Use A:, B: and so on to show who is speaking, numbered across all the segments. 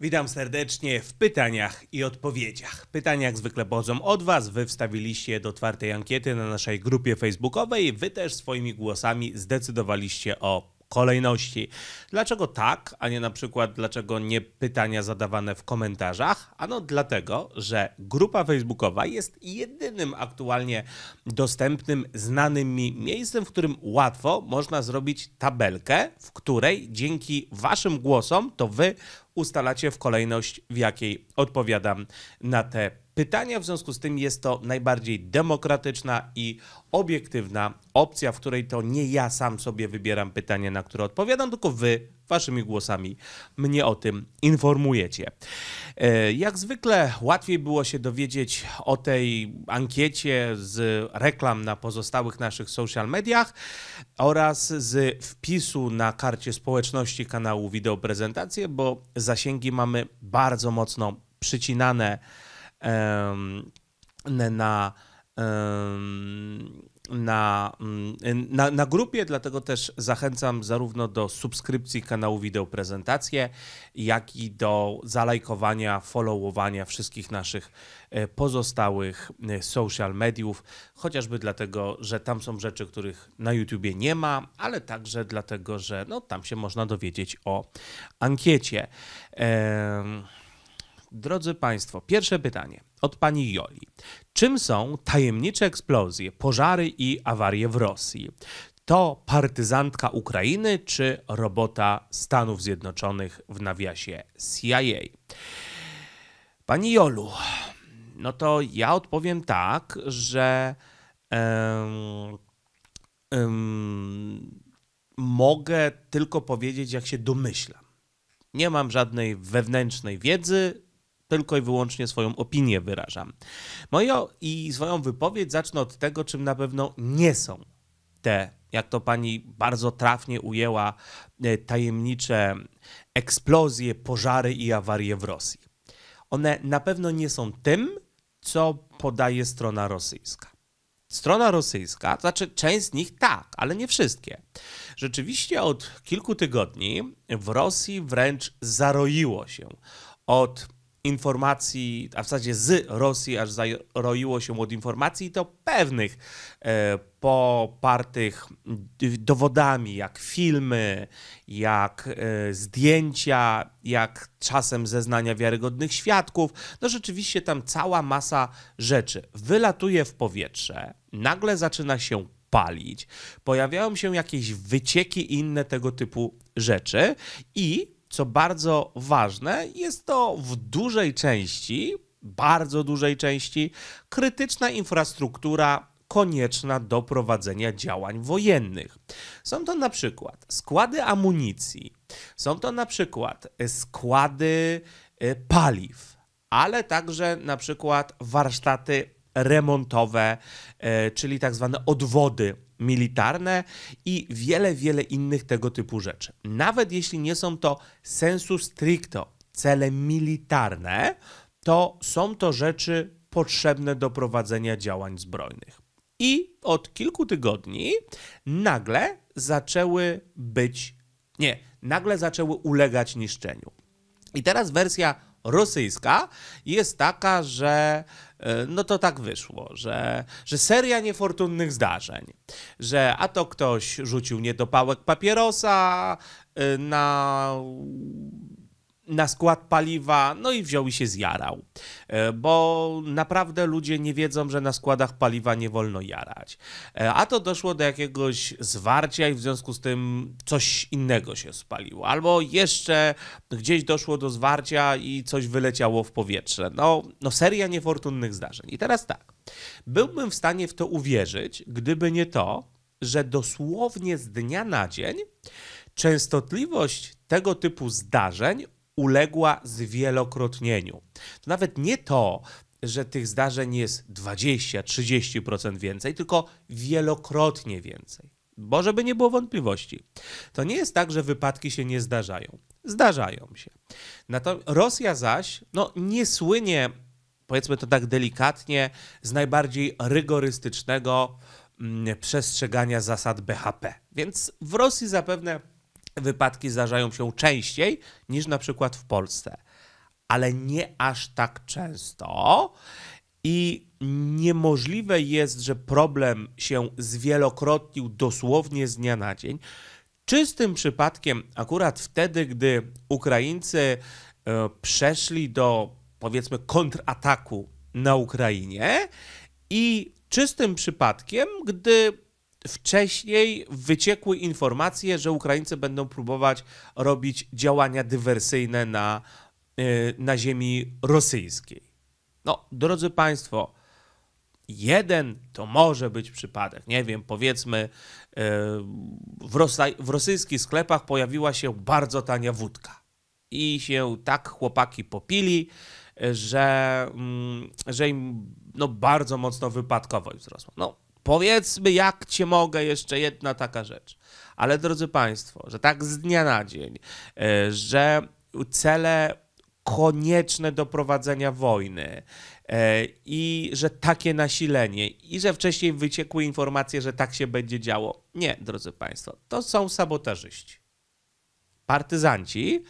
A: Witam serdecznie w pytaniach i odpowiedziach. Pytania jak zwykle pochodzą od Was. Wy wstawiliście do otwartej ankiety na naszej grupie facebookowej. Wy też swoimi głosami zdecydowaliście o kolejności. Dlaczego tak, a nie na przykład dlaczego nie pytania zadawane w komentarzach? Ano dlatego, że grupa facebookowa jest jedynym aktualnie dostępnym, znanym mi miejscem, w którym łatwo można zrobić tabelkę, w której dzięki waszym głosom to wy ustalacie w kolejność, w jakiej odpowiadam na te pytania. W związku z tym jest to najbardziej demokratyczna i obiektywna opcja, w której to nie ja sam sobie wybieram pytanie, na które odpowiadam, tylko wy waszymi głosami mnie o tym informujecie. E, jak zwykle łatwiej było się dowiedzieć o tej ankiecie z reklam na pozostałych naszych social mediach oraz z wpisu na karcie społeczności kanału Wideoprezentacje, bo zasięgi mamy bardzo mocno przycinane um, na um, na, mm, na, na, grupie, dlatego też zachęcam zarówno do subskrypcji kanału Wideo Prezentacje, jak i do zalajkowania, followowania wszystkich naszych e, pozostałych e, social mediów, chociażby dlatego, że tam są rzeczy, których na YouTubie nie ma, ale także dlatego, że no, tam się można dowiedzieć o ankiecie. Ehm... Drodzy Państwo, pierwsze pytanie od pani Joli. Czym są tajemnicze eksplozje, pożary i awarie w Rosji? To partyzantka Ukrainy czy robota Stanów Zjednoczonych w nawiasie CIA? Pani Jolu, no to ja odpowiem tak, że um, um, mogę tylko powiedzieć, jak się domyślam. Nie mam żadnej wewnętrznej wiedzy, tylko i wyłącznie swoją opinię wyrażam. Moją i swoją wypowiedź zacznę od tego, czym na pewno nie są te, jak to pani bardzo trafnie ujęła, e, tajemnicze eksplozje, pożary i awarie w Rosji. One na pewno nie są tym, co podaje strona rosyjska. Strona rosyjska, to znaczy część z nich tak, ale nie wszystkie. Rzeczywiście od kilku tygodni w Rosji wręcz zaroiło się od informacji, a w zasadzie z Rosji aż zaroiło się od informacji, to pewnych e, popartych dowodami, jak filmy, jak e, zdjęcia, jak czasem zeznania wiarygodnych świadków. No rzeczywiście tam cała masa rzeczy wylatuje w powietrze, nagle zaczyna się palić, pojawiają się jakieś wycieki i inne tego typu rzeczy i co bardzo ważne, jest to w dużej części, bardzo dużej części, krytyczna infrastruktura konieczna do prowadzenia działań wojennych. Są to na przykład składy amunicji, są to na przykład e, składy e, paliw, ale także na przykład warsztaty remontowe, e, czyli tak zwane odwody militarne i wiele, wiele innych tego typu rzeczy. Nawet jeśli nie są to sensu stricto cele militarne, to są to rzeczy potrzebne do prowadzenia działań zbrojnych. I od kilku tygodni nagle zaczęły być, nie, nagle zaczęły ulegać niszczeniu. I teraz wersja rosyjska jest taka, że E, no to tak wyszło, że, że seria niefortunnych zdarzeń, że a to ktoś rzucił niedopałek papierosa e, na na skład paliwa, no i wziął i się zjarał. E, bo naprawdę ludzie nie wiedzą, że na składach paliwa nie wolno jarać. E, a to doszło do jakiegoś zwarcia i w związku z tym coś innego się spaliło. Albo jeszcze gdzieś doszło do zwarcia i coś wyleciało w powietrze. No, no seria niefortunnych zdarzeń. I teraz tak. Byłbym w stanie w to uwierzyć, gdyby nie to, że dosłownie z dnia na dzień częstotliwość tego typu zdarzeń uległa zwielokrotnieniu. To nawet nie to, że tych zdarzeń jest 20-30% więcej, tylko wielokrotnie więcej. Bo żeby nie było wątpliwości, to nie jest tak, że wypadki się nie zdarzają. Zdarzają się. Natomiast Rosja zaś no, nie słynie, powiedzmy to tak delikatnie, z najbardziej rygorystycznego mm, przestrzegania zasad BHP. Więc w Rosji zapewne wypadki zdarzają się częściej niż na przykład w Polsce, ale nie aż tak często. I niemożliwe jest, że problem się zwielokrotnił dosłownie z dnia na dzień. Czystym przypadkiem, akurat wtedy, gdy Ukraińcy e, przeszli do powiedzmy kontrataku na Ukrainie, i czystym przypadkiem, gdy wcześniej wyciekły informacje, że Ukraińcy będą próbować robić działania dywersyjne na, y, na ziemi rosyjskiej. No, drodzy Państwo, jeden to może być przypadek. Nie wiem, powiedzmy, y, w, w rosyjskich sklepach pojawiła się bardzo tania wódka. I się tak chłopaki popili, y, że, mm, że im no, bardzo mocno wypadkowo wzrosła. No, Powiedzmy, jak cię mogę, jeszcze jedna taka rzecz. Ale drodzy Państwo, że tak z dnia na dzień, e, że cele konieczne do prowadzenia wojny e, i że takie nasilenie i że wcześniej wyciekły informacje, że tak się będzie działo. Nie, drodzy Państwo, to są sabotażyści. Partyzanci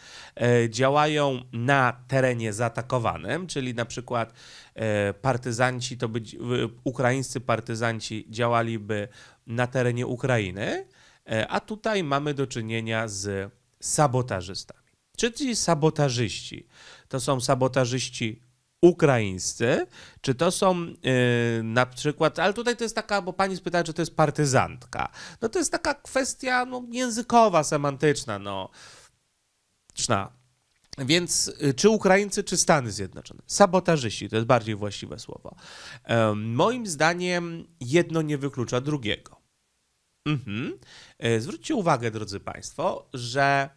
A: e, działają na terenie zaatakowanym, czyli na przykład e, partyzanci, to być ukraińscy partyzanci działaliby na terenie Ukrainy, e, a tutaj mamy do czynienia z sabotażystami. Czy ci sabotażyści to są sabotażyści ukraińscy, czy to są yy, na przykład, ale tutaj to jest taka, bo pani spytała, czy to jest partyzantka. No to jest taka kwestia no, językowa, semantyczna, no. Czna. Więc y, czy Ukraińcy, czy Stany Zjednoczone? Sabotażyści to jest bardziej właściwe słowo. Yy, moim zdaniem jedno nie wyklucza drugiego. Mhm. Yy, zwróćcie uwagę, drodzy Państwo, że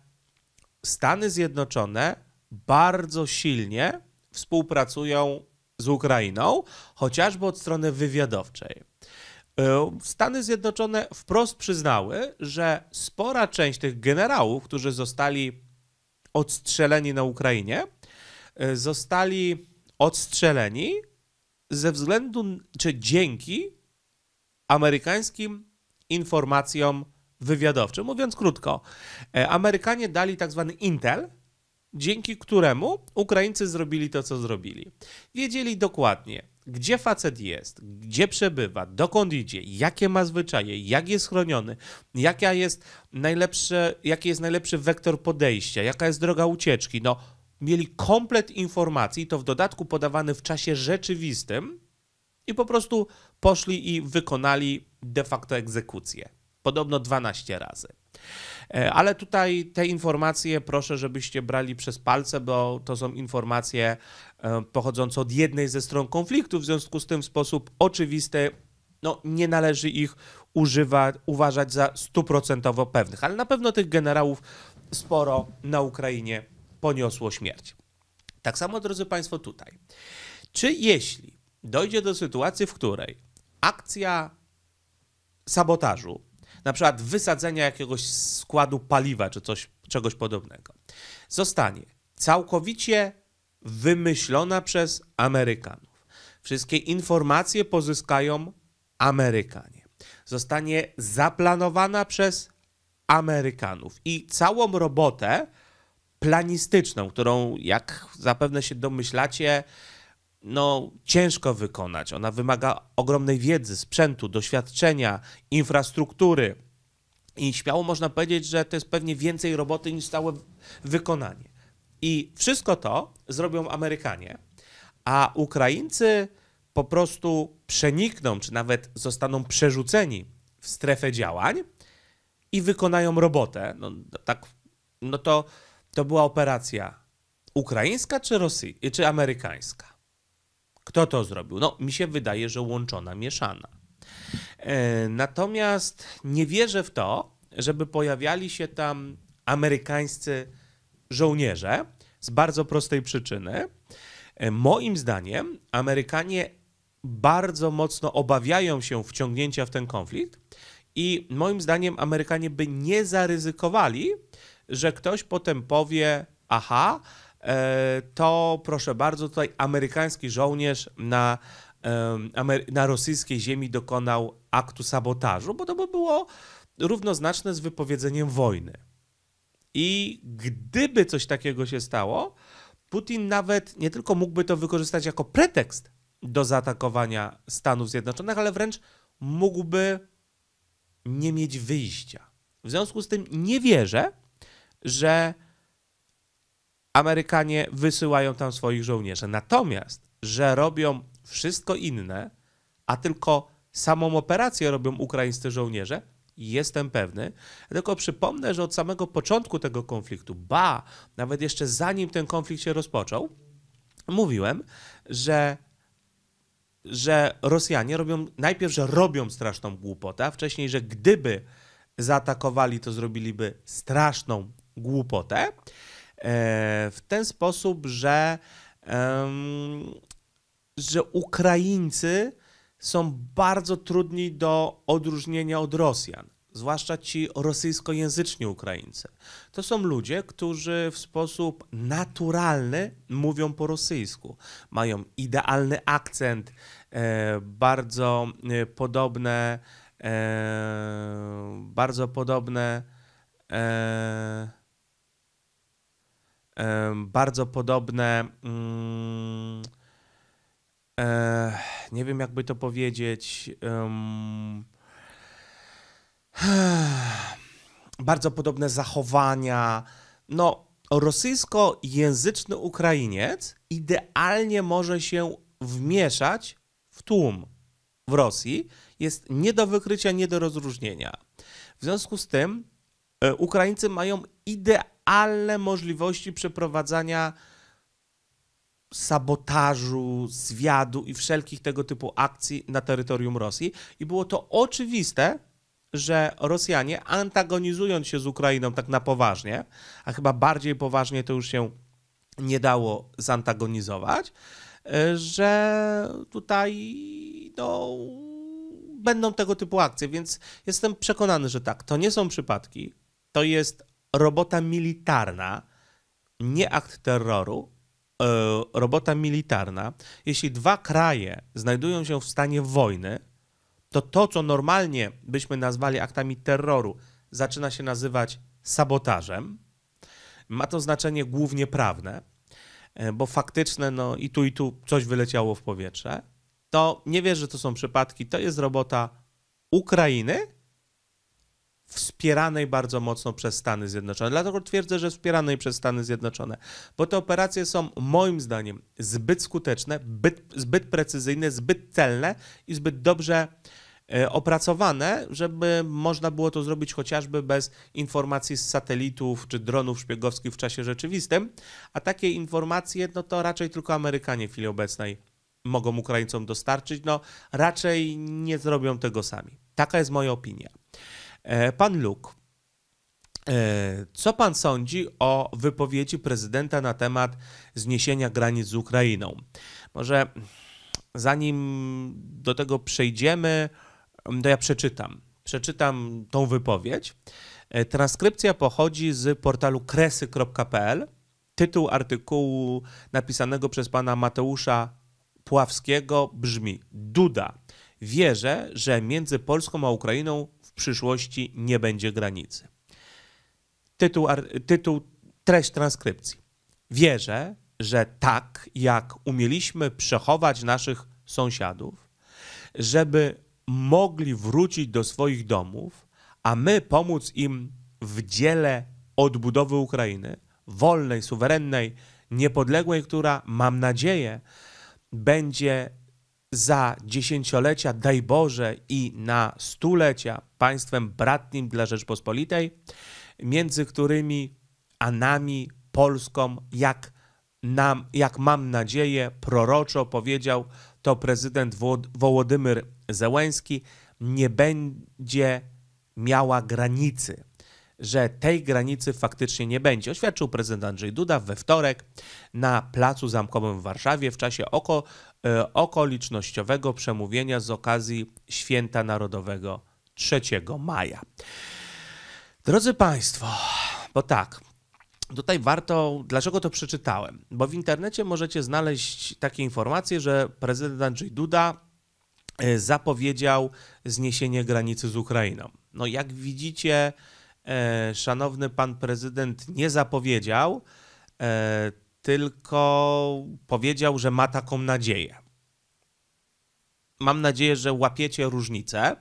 A: Stany Zjednoczone bardzo silnie współpracują z Ukrainą, chociażby od strony wywiadowczej. E, Stany Zjednoczone wprost przyznały, że spora część tych generałów, którzy zostali odstrzeleni na Ukrainie, e, zostali odstrzeleni ze względu czy dzięki amerykańskim informacjom wywiadowczym. Mówiąc krótko, e, Amerykanie dali tak zwany intel dzięki któremu Ukraińcy zrobili to, co zrobili. Wiedzieli dokładnie, gdzie facet jest, gdzie przebywa, dokąd idzie, jakie ma zwyczaje, jak jest chroniony, jaka jest najlepsze, jaki jest najlepszy wektor podejścia, jaka jest droga ucieczki. No, mieli komplet informacji, to w dodatku podawany w czasie rzeczywistym i po prostu poszli i wykonali de facto egzekucję. Podobno 12 razy. E, ale tutaj te informacje proszę, żebyście brali przez palce, bo to są informacje e, pochodzące od jednej ze stron konfliktu, w związku z tym w sposób oczywisty no, nie należy ich używa, uważać za stuprocentowo pewnych, ale na pewno tych generałów sporo na Ukrainie poniosło śmierć. Tak samo, drodzy Państwo, tutaj. Czy jeśli dojdzie do sytuacji, w której akcja sabotażu na przykład wysadzenia jakiegoś składu paliwa czy coś, czegoś podobnego, zostanie całkowicie wymyślona przez Amerykanów. Wszystkie informacje pozyskają Amerykanie. Zostanie zaplanowana przez Amerykanów i całą robotę planistyczną, którą, jak zapewne się domyślacie, no, ciężko wykonać. Ona wymaga ogromnej wiedzy, sprzętu, doświadczenia, infrastruktury. I śmiało można powiedzieć, że to jest pewnie więcej roboty niż całe wykonanie. I wszystko to zrobią Amerykanie, a Ukraińcy po prostu przenikną, czy nawet zostaną przerzuceni w strefę działań i wykonają robotę. No, tak, no to, to była operacja ukraińska czy, Rosji, czy amerykańska? Kto to zrobił? No, mi się wydaje, że łączona, mieszana. E, natomiast nie wierzę w to, żeby pojawiali się tam amerykańscy żołnierze z bardzo prostej przyczyny. E, moim zdaniem Amerykanie bardzo mocno obawiają się wciągnięcia w ten konflikt i moim zdaniem Amerykanie by nie zaryzykowali, że ktoś potem powie: Aha, E, to proszę bardzo, tutaj amerykański żołnierz na, na rosyjskiej ziemi dokonał aktu sabotażu, bo to by było równoznaczne z wypowiedzeniem wojny. I gdyby coś takiego się stało, Putin nawet nie tylko mógłby to wykorzystać jako pretekst do zaatakowania Stanów Zjednoczonych, ale wręcz mógłby nie mieć wyjścia. W związku z tym nie wierzę, że Amerykanie wysyłają tam swoich żołnierzy. Natomiast, że robią wszystko inne, a tylko samą operację robią ukraińscy żołnierze, jestem pewny. Tylko przypomnę, że od samego początku tego konfliktu, ba, nawet jeszcze zanim ten konflikt się rozpoczął, mówiłem, że że Rosjanie robią najpierw, że robią straszną głupotę, a wcześniej, że gdyby zaatakowali, to zrobiliby straszną głupotę. E, w ten sposób, że, że Ukraińcy są bardzo trudni do odróżnienia od Rosjan, zwłaszcza ci rosyjskojęzyczni Ukraińcy. To są ludzie, którzy w sposób naturalny mówią po rosyjsku. Mają idealny akcent, e, e, bardzo podobne, bardzo podobne bardzo podobne. Mm, eh, nie wiem, jakby to powiedzieć. Bardzo podobne zachowania. No, rosyjskojęzyczny Ukrainiec idealnie może się wmieszać w tłum w Rosji. Jest nie do wykrycia, nie do rozróżnienia. W związku z tym e, Ukraińcy mają idealnie ale możliwości przeprowadzania sabotażu, zwiadu i wszelkich tego typu akcji na terytorium Rosji. I było to oczywiste, że Rosjanie, antagonizując się z Ukrainą tak na poważnie, a chyba bardziej poważnie to już się nie dało zantagonizować, że tutaj no, będą tego typu akcje. Więc jestem przekonany, że tak, to nie są przypadki. To jest robota militarna, nie akt terroru, e, robota militarna, jeśli dwa kraje znajdują się w stanie wojny, to to, co normalnie byśmy nazwali aktami terroru, zaczyna się nazywać sabotażem. Ma to znaczenie głównie prawne, e, bo faktyczne, no i tu, i tu coś wyleciało w powietrze. To nie wiesz, że to są przypadki, to jest robota Ukrainy wspieranej bardzo mocno przez Stany Zjednoczone. Dlatego twierdzę, że wspieranej przez Stany Zjednoczone, bo te operacje są moim zdaniem zbyt skuteczne, zbyt, zbyt precyzyjne, zbyt celne i zbyt dobrze e, opracowane, żeby można było to zrobić chociażby bez informacji z satelitów czy dronów szpiegowskich w czasie rzeczywistym, a takie informacje no to raczej tylko Amerykanie w chwili obecnej mogą Ukraińcom dostarczyć, no raczej nie zrobią tego sami. Taka jest moja opinia. E, pan Luke, co pan sądzi o wypowiedzi prezydenta na temat zniesienia granic z Ukrainą? Może zanim do tego przejdziemy, to ja przeczytam. Przeczytam tą wypowiedź. E, transkrypcja pochodzi z portalu kresy.pl. Tytuł artykułu napisanego przez pana Mateusza Pławskiego brzmi: Duda. Wierzę, że między Polską a Ukrainą przyszłości nie będzie granicy. Tytuł, tytuł treść transkrypcji. Wierzę, że tak jak umieliśmy przechować naszych sąsiadów, żeby mogli wrócić do swoich domów, a my pomóc im w dziele odbudowy Ukrainy, wolnej, suwerennej, niepodległej, która, mam nadzieję, będzie za dziesięciolecia, daj Boże, i na stulecia państwem bratnim dla Rzeczpospolitej, między którymi a nami, Polską, jak, nam, jak mam nadzieję, proroczo powiedział to prezydent Wołodymyr Zełęski, nie będzie miała granicy że tej granicy faktycznie nie będzie. Oświadczył prezydent Andrzej Duda we wtorek na Placu Zamkowym w Warszawie w czasie oko E, okolicznościowego przemówienia z okazji Święta Narodowego 3 maja. Drodzy Państwo, bo tak, Tutaj warto, dlaczego to przeczytałem? Bo w internecie możecie znaleźć takie informacje, że prezydent Andrzej Duda e, zapowiedział zniesienie granicy z Ukrainą. No jak widzicie, e, szanowny pan prezydent nie zapowiedział, tylko powiedział, że ma taką nadzieję. Mam nadzieję, że łapiecie różnicę.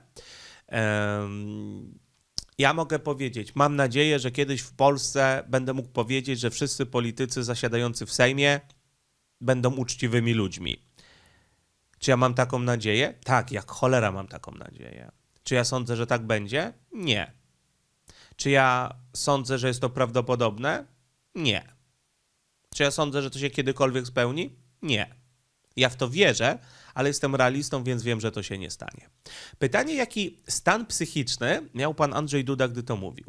A: Ja mogę powiedzieć, mam nadzieję, że kiedyś w Polsce będę mógł powiedzieć, że wszyscy politycy zasiadający w Sejmie będą uczciwymi ludźmi. Czy ja mam taką nadzieję? Tak, jak cholera mam taką nadzieję. Czy ja sądzę, że tak będzie? Nie. Czy ja sądzę, że jest to prawdopodobne? Nie. Czy ja sądzę, że to się kiedykolwiek spełni? Nie. Ja w to wierzę, ale jestem realistą, więc wiem, że to się nie stanie. Pytanie, jaki stan psychiczny miał pan Andrzej Duda, gdy to mówił?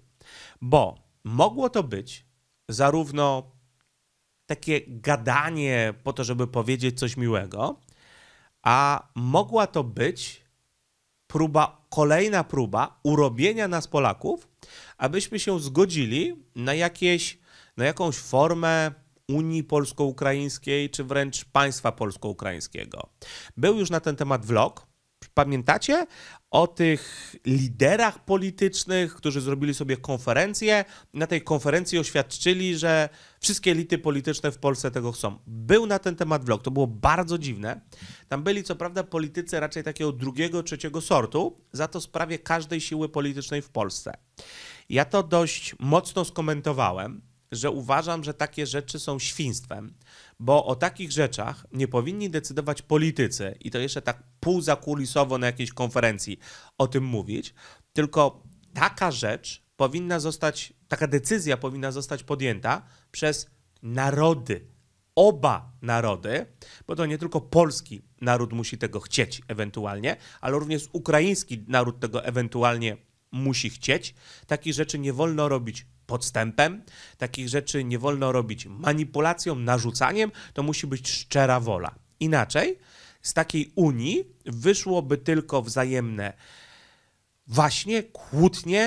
A: Bo mogło to być zarówno takie gadanie po to, żeby powiedzieć coś miłego, a mogła to być próba, kolejna próba urobienia nas Polaków, abyśmy się zgodzili na jakieś, na jakąś formę Unii Polsko-Ukraińskiej, czy wręcz państwa polsko-ukraińskiego. Był już na ten temat vlog. Pamiętacie o tych liderach politycznych, którzy zrobili sobie konferencję? Na tej konferencji oświadczyli, że wszystkie elity polityczne w Polsce tego chcą. Był na ten temat vlog, to było bardzo dziwne. Tam byli co prawda politycy raczej takiego drugiego, trzeciego sortu, za to sprawie każdej siły politycznej w Polsce. Ja to dość mocno skomentowałem że uważam, że takie rzeczy są świństwem, bo o takich rzeczach nie powinni decydować politycy i to jeszcze tak półzakulisowo na jakiejś konferencji o tym mówić, tylko taka rzecz powinna zostać, taka decyzja powinna zostać podjęta przez narody, oba narody, bo to nie tylko polski naród musi tego chcieć ewentualnie, ale również ukraiński naród tego ewentualnie musi chcieć. Takich rzeczy nie wolno robić podstępem. Takich rzeczy nie wolno robić manipulacją, narzucaniem. To musi być szczera wola. Inaczej z takiej Unii wyszłoby tylko wzajemne właśnie kłótnie,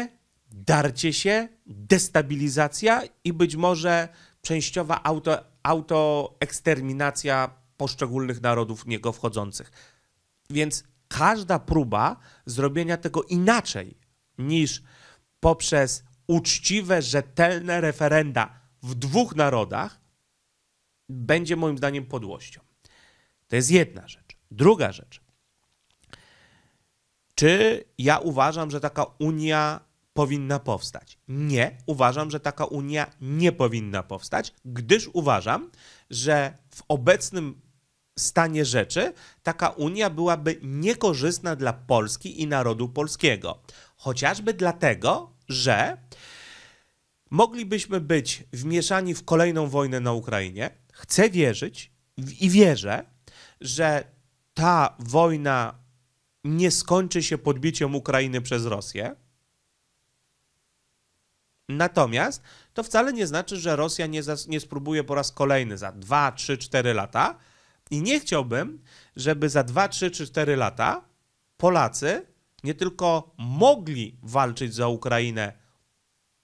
A: darcie się, destabilizacja i być może częściowa auto, poszczególnych narodów w niego wchodzących. Więc każda próba zrobienia tego inaczej niż poprzez uczciwe, rzetelne referenda w dwóch narodach będzie moim zdaniem podłością. To jest jedna rzecz. Druga rzecz. Czy ja uważam, że taka Unia powinna powstać? Nie, uważam, że taka Unia nie powinna powstać, gdyż uważam, że w obecnym stanie rzeczy taka Unia byłaby niekorzystna dla Polski i narodu polskiego. Chociażby dlatego, że moglibyśmy być wmieszani w kolejną wojnę na Ukrainie. Chcę wierzyć i wierzę, że ta wojna nie skończy się podbiciem Ukrainy przez Rosję. Natomiast to wcale nie znaczy, że Rosja nie, za, nie spróbuje po raz kolejny za 2, 3, 4 lata. I nie chciałbym, żeby za 2, 3 czy 4 lata Polacy nie tylko mogli walczyć za Ukrainę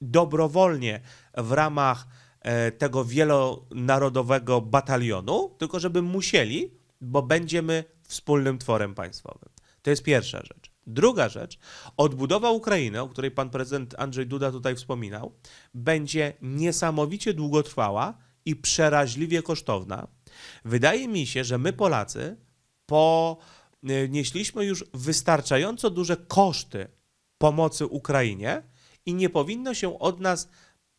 A: dobrowolnie w ramach e, tego wielonarodowego batalionu, tylko żeby musieli, bo będziemy wspólnym tworem państwowym. To jest pierwsza rzecz. Druga rzecz, odbudowa Ukrainy, o której pan prezydent Andrzej Duda tutaj wspominał, będzie niesamowicie długotrwała i przeraźliwie kosztowna. Wydaje mi się, że my Polacy po Y, nieśliśmy już wystarczająco duże koszty pomocy Ukrainie i nie powinno się od nas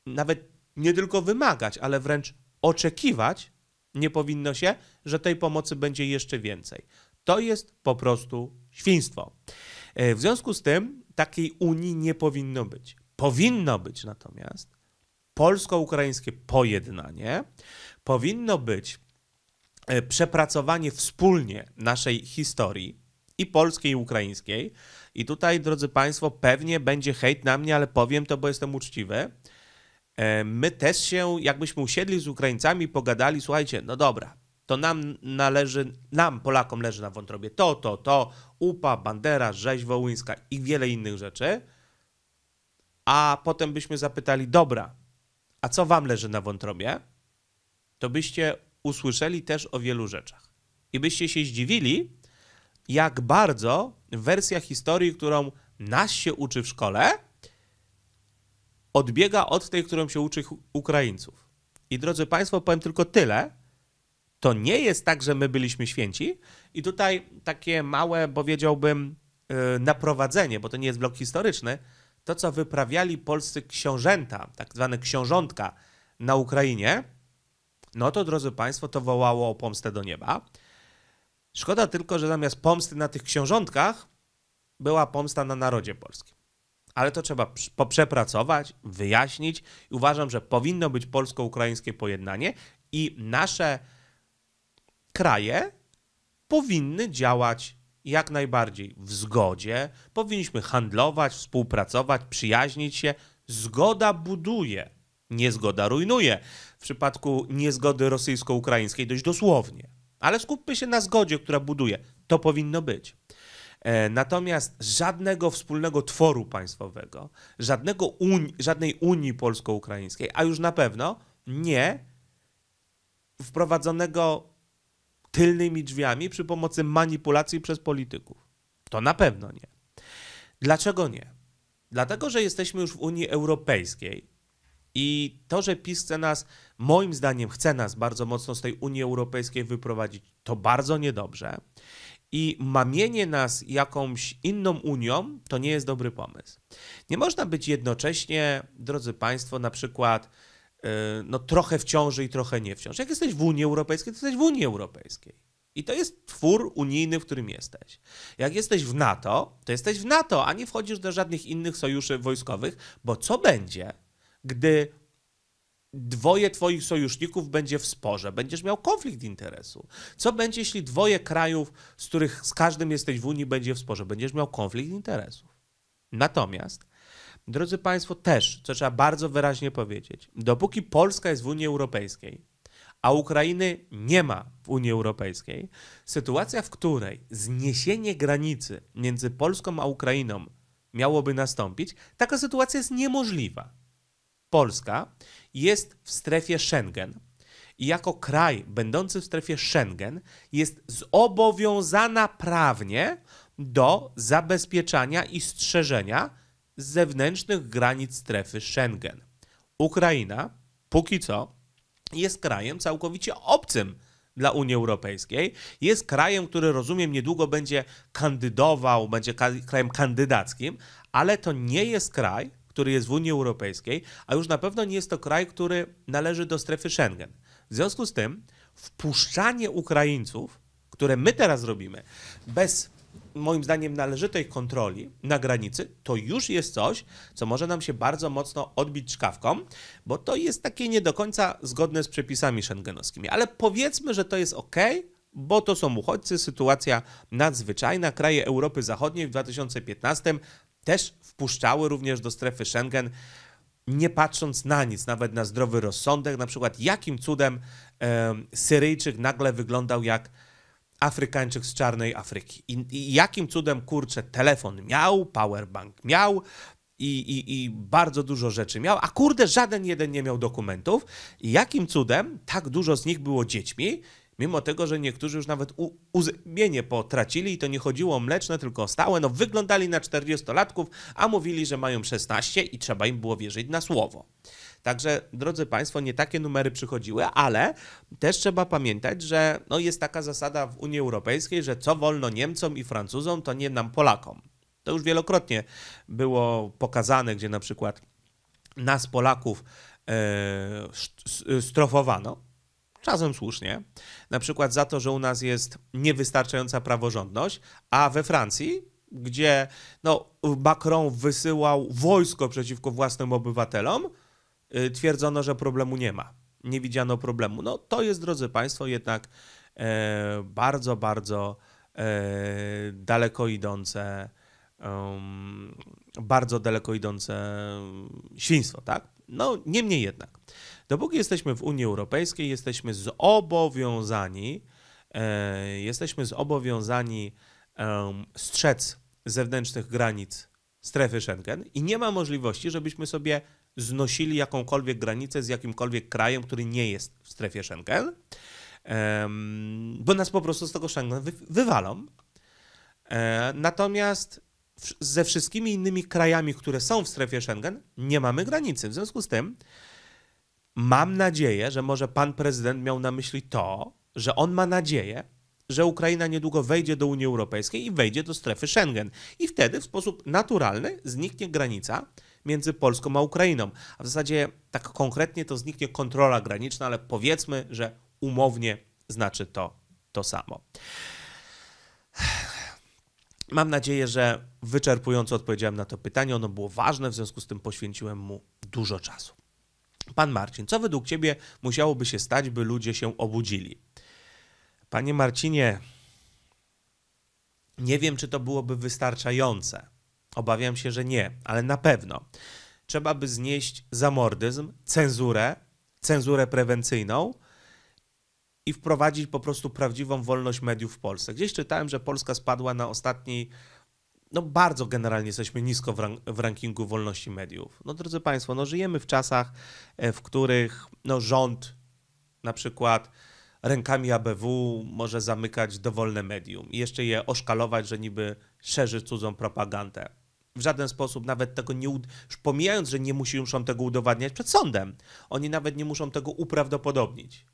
A: nawet nie tylko wymagać, ale wręcz oczekiwać, nie powinno się, że tej pomocy będzie jeszcze więcej. To jest po prostu świństwo. Y, w związku z tym takiej Unii nie powinno być. Powinno być natomiast polsko-ukraińskie pojednanie, powinno być E, przepracowanie wspólnie naszej historii i polskiej, i ukraińskiej. I tutaj, drodzy Państwo, pewnie będzie hejt na mnie, ale powiem to, bo jestem uczciwy. E, my też się, jakbyśmy usiedli z Ukraińcami, pogadali, słuchajcie, no dobra, to nam należy, nam Polakom leży na wątrobie to, to, to, UPA, Bandera, Rzeź Wołyńska i wiele innych rzeczy. A potem byśmy zapytali, dobra, a co wam leży na wątrobie? To byście usłyszeli też o wielu rzeczach. I byście się zdziwili, jak bardzo wersja historii, którą nas się uczy w szkole, odbiega od tej, którą się uczy Ukraińców. I drodzy Państwo, powiem tylko tyle. To nie jest tak, że my byliśmy święci. I tutaj takie małe, powiedziałbym, y, naprowadzenie, bo to nie jest blok historyczny, to co wyprawiali polscy książęta, tak zwane książątka na Ukrainie, no to drodzy Państwo, to wołało o pomstę do nieba. Szkoda tylko, że zamiast pomsty na tych książątkach była pomsta na narodzie polskim. Ale to trzeba poprzepracować, wyjaśnić i uważam, że powinno być polsko-ukraińskie pojednanie i nasze kraje powinny działać jak najbardziej w zgodzie. Powinniśmy handlować, współpracować, przyjaźnić się. Zgoda buduje, niezgoda rujnuje w przypadku niezgody rosyjsko-ukraińskiej dość dosłownie. Ale skupmy się na zgodzie, która buduje. To powinno być. E, natomiast żadnego wspólnego tworu państwowego, żadnego uni żadnej Unii Polsko-Ukraińskiej, a już na pewno nie wprowadzonego tylnymi drzwiami przy pomocy manipulacji przez polityków. To na pewno nie. Dlaczego nie? Dlatego, że jesteśmy już w Unii Europejskiej i to, że PiS chce nas moim zdaniem chce nas bardzo mocno z tej Unii Europejskiej wyprowadzić, to bardzo niedobrze. I mamienie nas jakąś inną Unią to nie jest dobry pomysł. Nie można być jednocześnie, drodzy Państwo, na przykład y, no, trochę w ciąży i trochę nie w ciąży. Jak jesteś w Unii Europejskiej, to jesteś w Unii Europejskiej. I to jest twór unijny, w którym jesteś. Jak jesteś w NATO, to jesteś w NATO, a nie wchodzisz do żadnych innych sojuszy wojskowych, bo co będzie, gdy dwoje twoich sojuszników będzie w sporze, będziesz miał konflikt interesu. Co będzie, jeśli dwoje krajów, z których z każdym jesteś w Unii, będzie w sporze? Będziesz miał konflikt interesów. Natomiast, drodzy Państwo, też, co trzeba bardzo wyraźnie powiedzieć, dopóki Polska jest w Unii Europejskiej, a Ukrainy nie ma w Unii Europejskiej, sytuacja, w której zniesienie granicy między Polską a Ukrainą miałoby nastąpić, taka sytuacja jest niemożliwa. Polska jest w strefie Schengen i jako kraj będący w strefie Schengen jest zobowiązana prawnie do zabezpieczania i strzeżenia zewnętrznych granic strefy Schengen. Ukraina póki co jest krajem całkowicie obcym dla Unii Europejskiej. Jest krajem, który rozumiem niedługo będzie kandydował, będzie krajem kandydackim, ale to nie jest kraj, który jest w Unii Europejskiej, a już na pewno nie jest to kraj, który należy do strefy Schengen. W związku z tym wpuszczanie Ukraińców, które my teraz robimy, bez moim zdaniem należytej kontroli na granicy, to już jest coś, co może nam się bardzo mocno odbić czkawką, bo to jest takie nie do końca zgodne z przepisami szengenowskimi. Ale powiedzmy, że to jest ok, bo to są uchodźcy, sytuacja nadzwyczajna. Kraje Europy Zachodniej w 2015 też wpuszczały również do strefy Schengen, nie patrząc na nic, nawet na zdrowy rozsądek, na przykład jakim cudem e, Syryjczyk nagle wyglądał jak Afrykańczyk z czarnej Afryki. I, I, jakim cudem, kurczę, telefon miał, powerbank miał i, i, i bardzo dużo rzeczy miał, a kurde, żaden jeden nie miał dokumentów. I jakim cudem tak dużo z nich było dziećmi mimo tego, że niektórzy już nawet u, uzmienie potracili i to nie chodziło o mleczne, tylko o stałe. No wyglądali na 40-latków, a mówili, że mają 16 i trzeba im było wierzyć na słowo. Także, drodzy Państwo, nie takie numery przychodziły, ale też trzeba pamiętać, że no, jest taka zasada w Unii Europejskiej, że co wolno Niemcom i Francuzom, to nie nam Polakom. To już wielokrotnie było pokazane, gdzie na przykład nas Polaków e, strofowano Czasem słusznie, na przykład za to, że u nas jest niewystarczająca praworządność, a we Francji gdzie no, Macron wysyłał wojsko przeciwko własnym obywatelom, y, twierdzono, że problemu nie ma. Nie widziano problemu. No to jest, drodzy Państwo, jednak e, bardzo, bardzo e, daleko idące, um, bardzo daleko idące świństwo, tak? No niemniej jednak. Dopóki jesteśmy w Unii Europejskiej, jesteśmy zobowiązani, e, jesteśmy zobowiązani strzec zewnętrznych granic strefy Schengen i nie ma możliwości, żebyśmy sobie znosili jakąkolwiek granicę z jakimkolwiek krajem, który nie jest w strefie Schengen, bo nas po prostu z tego Schengen wywalą. E, natomiast ze wszystkimi innymi krajami, które są w strefie Schengen, nie mamy granicy. W związku z tym, Mam nadzieję, że może pan prezydent miał na myśli to, że on ma nadzieję, że Ukraina niedługo wejdzie do Unii Europejskiej i wejdzie do strefy Schengen. I wtedy w sposób naturalny zniknie granica między Polską a Ukrainą. A w zasadzie tak konkretnie to zniknie kontrola graniczna, ale powiedzmy, że umownie znaczy to to samo. Mam nadzieję, że wyczerpująco odpowiedziałem na to pytanie. Ono było ważne, w związku z tym poświęciłem mu dużo czasu. Pan Marcin, co według Ciebie musiałoby się stać, by ludzie się obudzili? Panie Marcinie, nie wiem, czy to byłoby wystarczające. Obawiam się, że nie, ale na pewno. Trzeba by znieść zamordyzm, cenzurę, cenzurę prewencyjną i wprowadzić po prostu prawdziwą wolność mediów w Polsce. Gdzieś czytałem, że Polska spadła na ostatniej no bardzo generalnie jesteśmy nisko w, rank w, rankingu wolności mediów. No drodzy Państwo, no żyjemy w czasach, e, w których no rząd na przykład rękami ABW może zamykać dowolne medium i jeszcze je oszkalować, że niby szerzy cudzą propagandę. W żaden sposób nawet tego nie, już pomijając, że nie musi, muszą tego udowadniać przed sądem, oni nawet nie muszą tego uprawdopodobnić.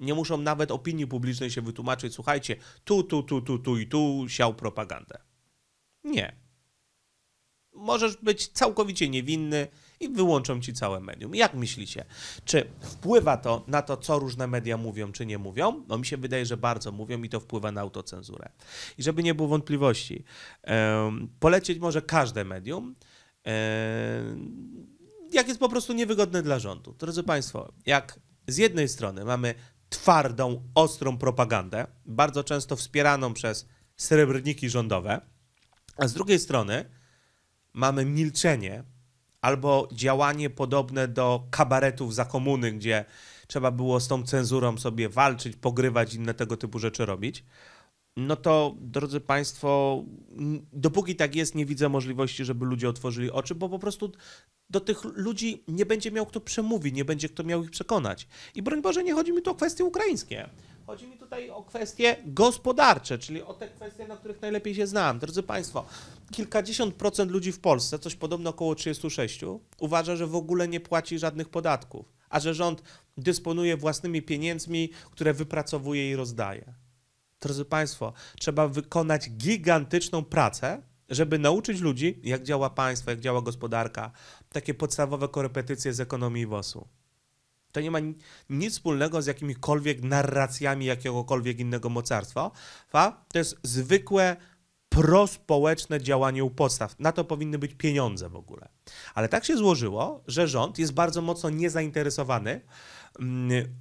A: Nie muszą nawet opinii publicznej się wytłumaczyć, słuchajcie, tu, tu, tu, tu, tu i tu siał propagandę. Nie. Możesz być całkowicie niewinny i wyłączą ci całe medium. Jak myślicie? Czy wpływa to na to, co różne media mówią, czy nie mówią? No mi się wydaje, że bardzo mówią i to wpływa na autocenzurę. I żeby nie było wątpliwości, polecieć może każde medium, jak jest po prostu niewygodne dla rządu. Drodzy Państwo, jak z jednej strony mamy twardą, ostrą propagandę, bardzo często wspieraną przez srebrniki rządowe, a z drugiej strony mamy milczenie albo działanie podobne do kabaretów za komuny, gdzie trzeba było z tą cenzurą sobie walczyć, pogrywać, inne tego typu rzeczy robić. No to, drodzy Państwo, dopóki tak jest, nie widzę możliwości, żeby ludzie otworzyli oczy, bo po prostu do tych ludzi nie będzie miał kto przemówić, nie będzie kto miał ich przekonać. I broń Boże, nie chodzi mi tu o kwestie ukraińskie. Chodzi mi tutaj o kwestie gospodarcze, czyli o te kwestie, na których najlepiej się znam. Drodzy Państwo, kilkadziesiąt procent ludzi w Polsce, coś podobno około 36, uważa, że w ogóle nie płaci żadnych podatków, a że rząd dysponuje własnymi pieniędzmi, które wypracowuje i rozdaje. Drodzy Państwo, trzeba wykonać gigantyczną pracę, żeby nauczyć ludzi, jak działa państwo, jak działa gospodarka, takie podstawowe korepetycje z ekonomii WOS-u. To nie ma nic wspólnego z jakimikolwiek narracjami jakiegokolwiek innego mocarstwa. To jest zwykłe prospołeczne działanie u podstaw. Na to powinny być pieniądze w ogóle. Ale tak się złożyło, że rząd jest bardzo mocno niezainteresowany mm,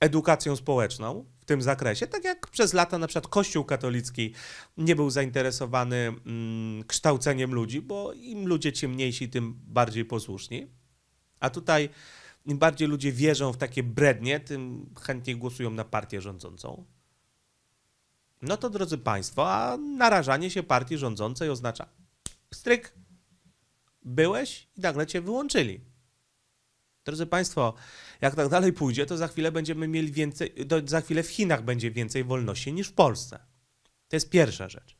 A: edukacją społeczną w tym zakresie, tak jak przez lata na przykład Kościół katolicki nie był zainteresowany mm, kształceniem ludzi, bo im ludzie ciemniejsi, tym bardziej posłuszni. A tutaj im bardziej ludzie wierzą w takie brednie, tym chętniej głosują na partię rządzącą. No to drodzy Państwo, a narażanie się partii rządzącej oznacza stryk, byłeś i nagle cię wyłączyli. Drodzy Państwo, jak tak dalej pójdzie, to za chwilę będziemy mieli więcej, za chwilę w Chinach będzie więcej wolności niż w Polsce. To jest pierwsza rzecz.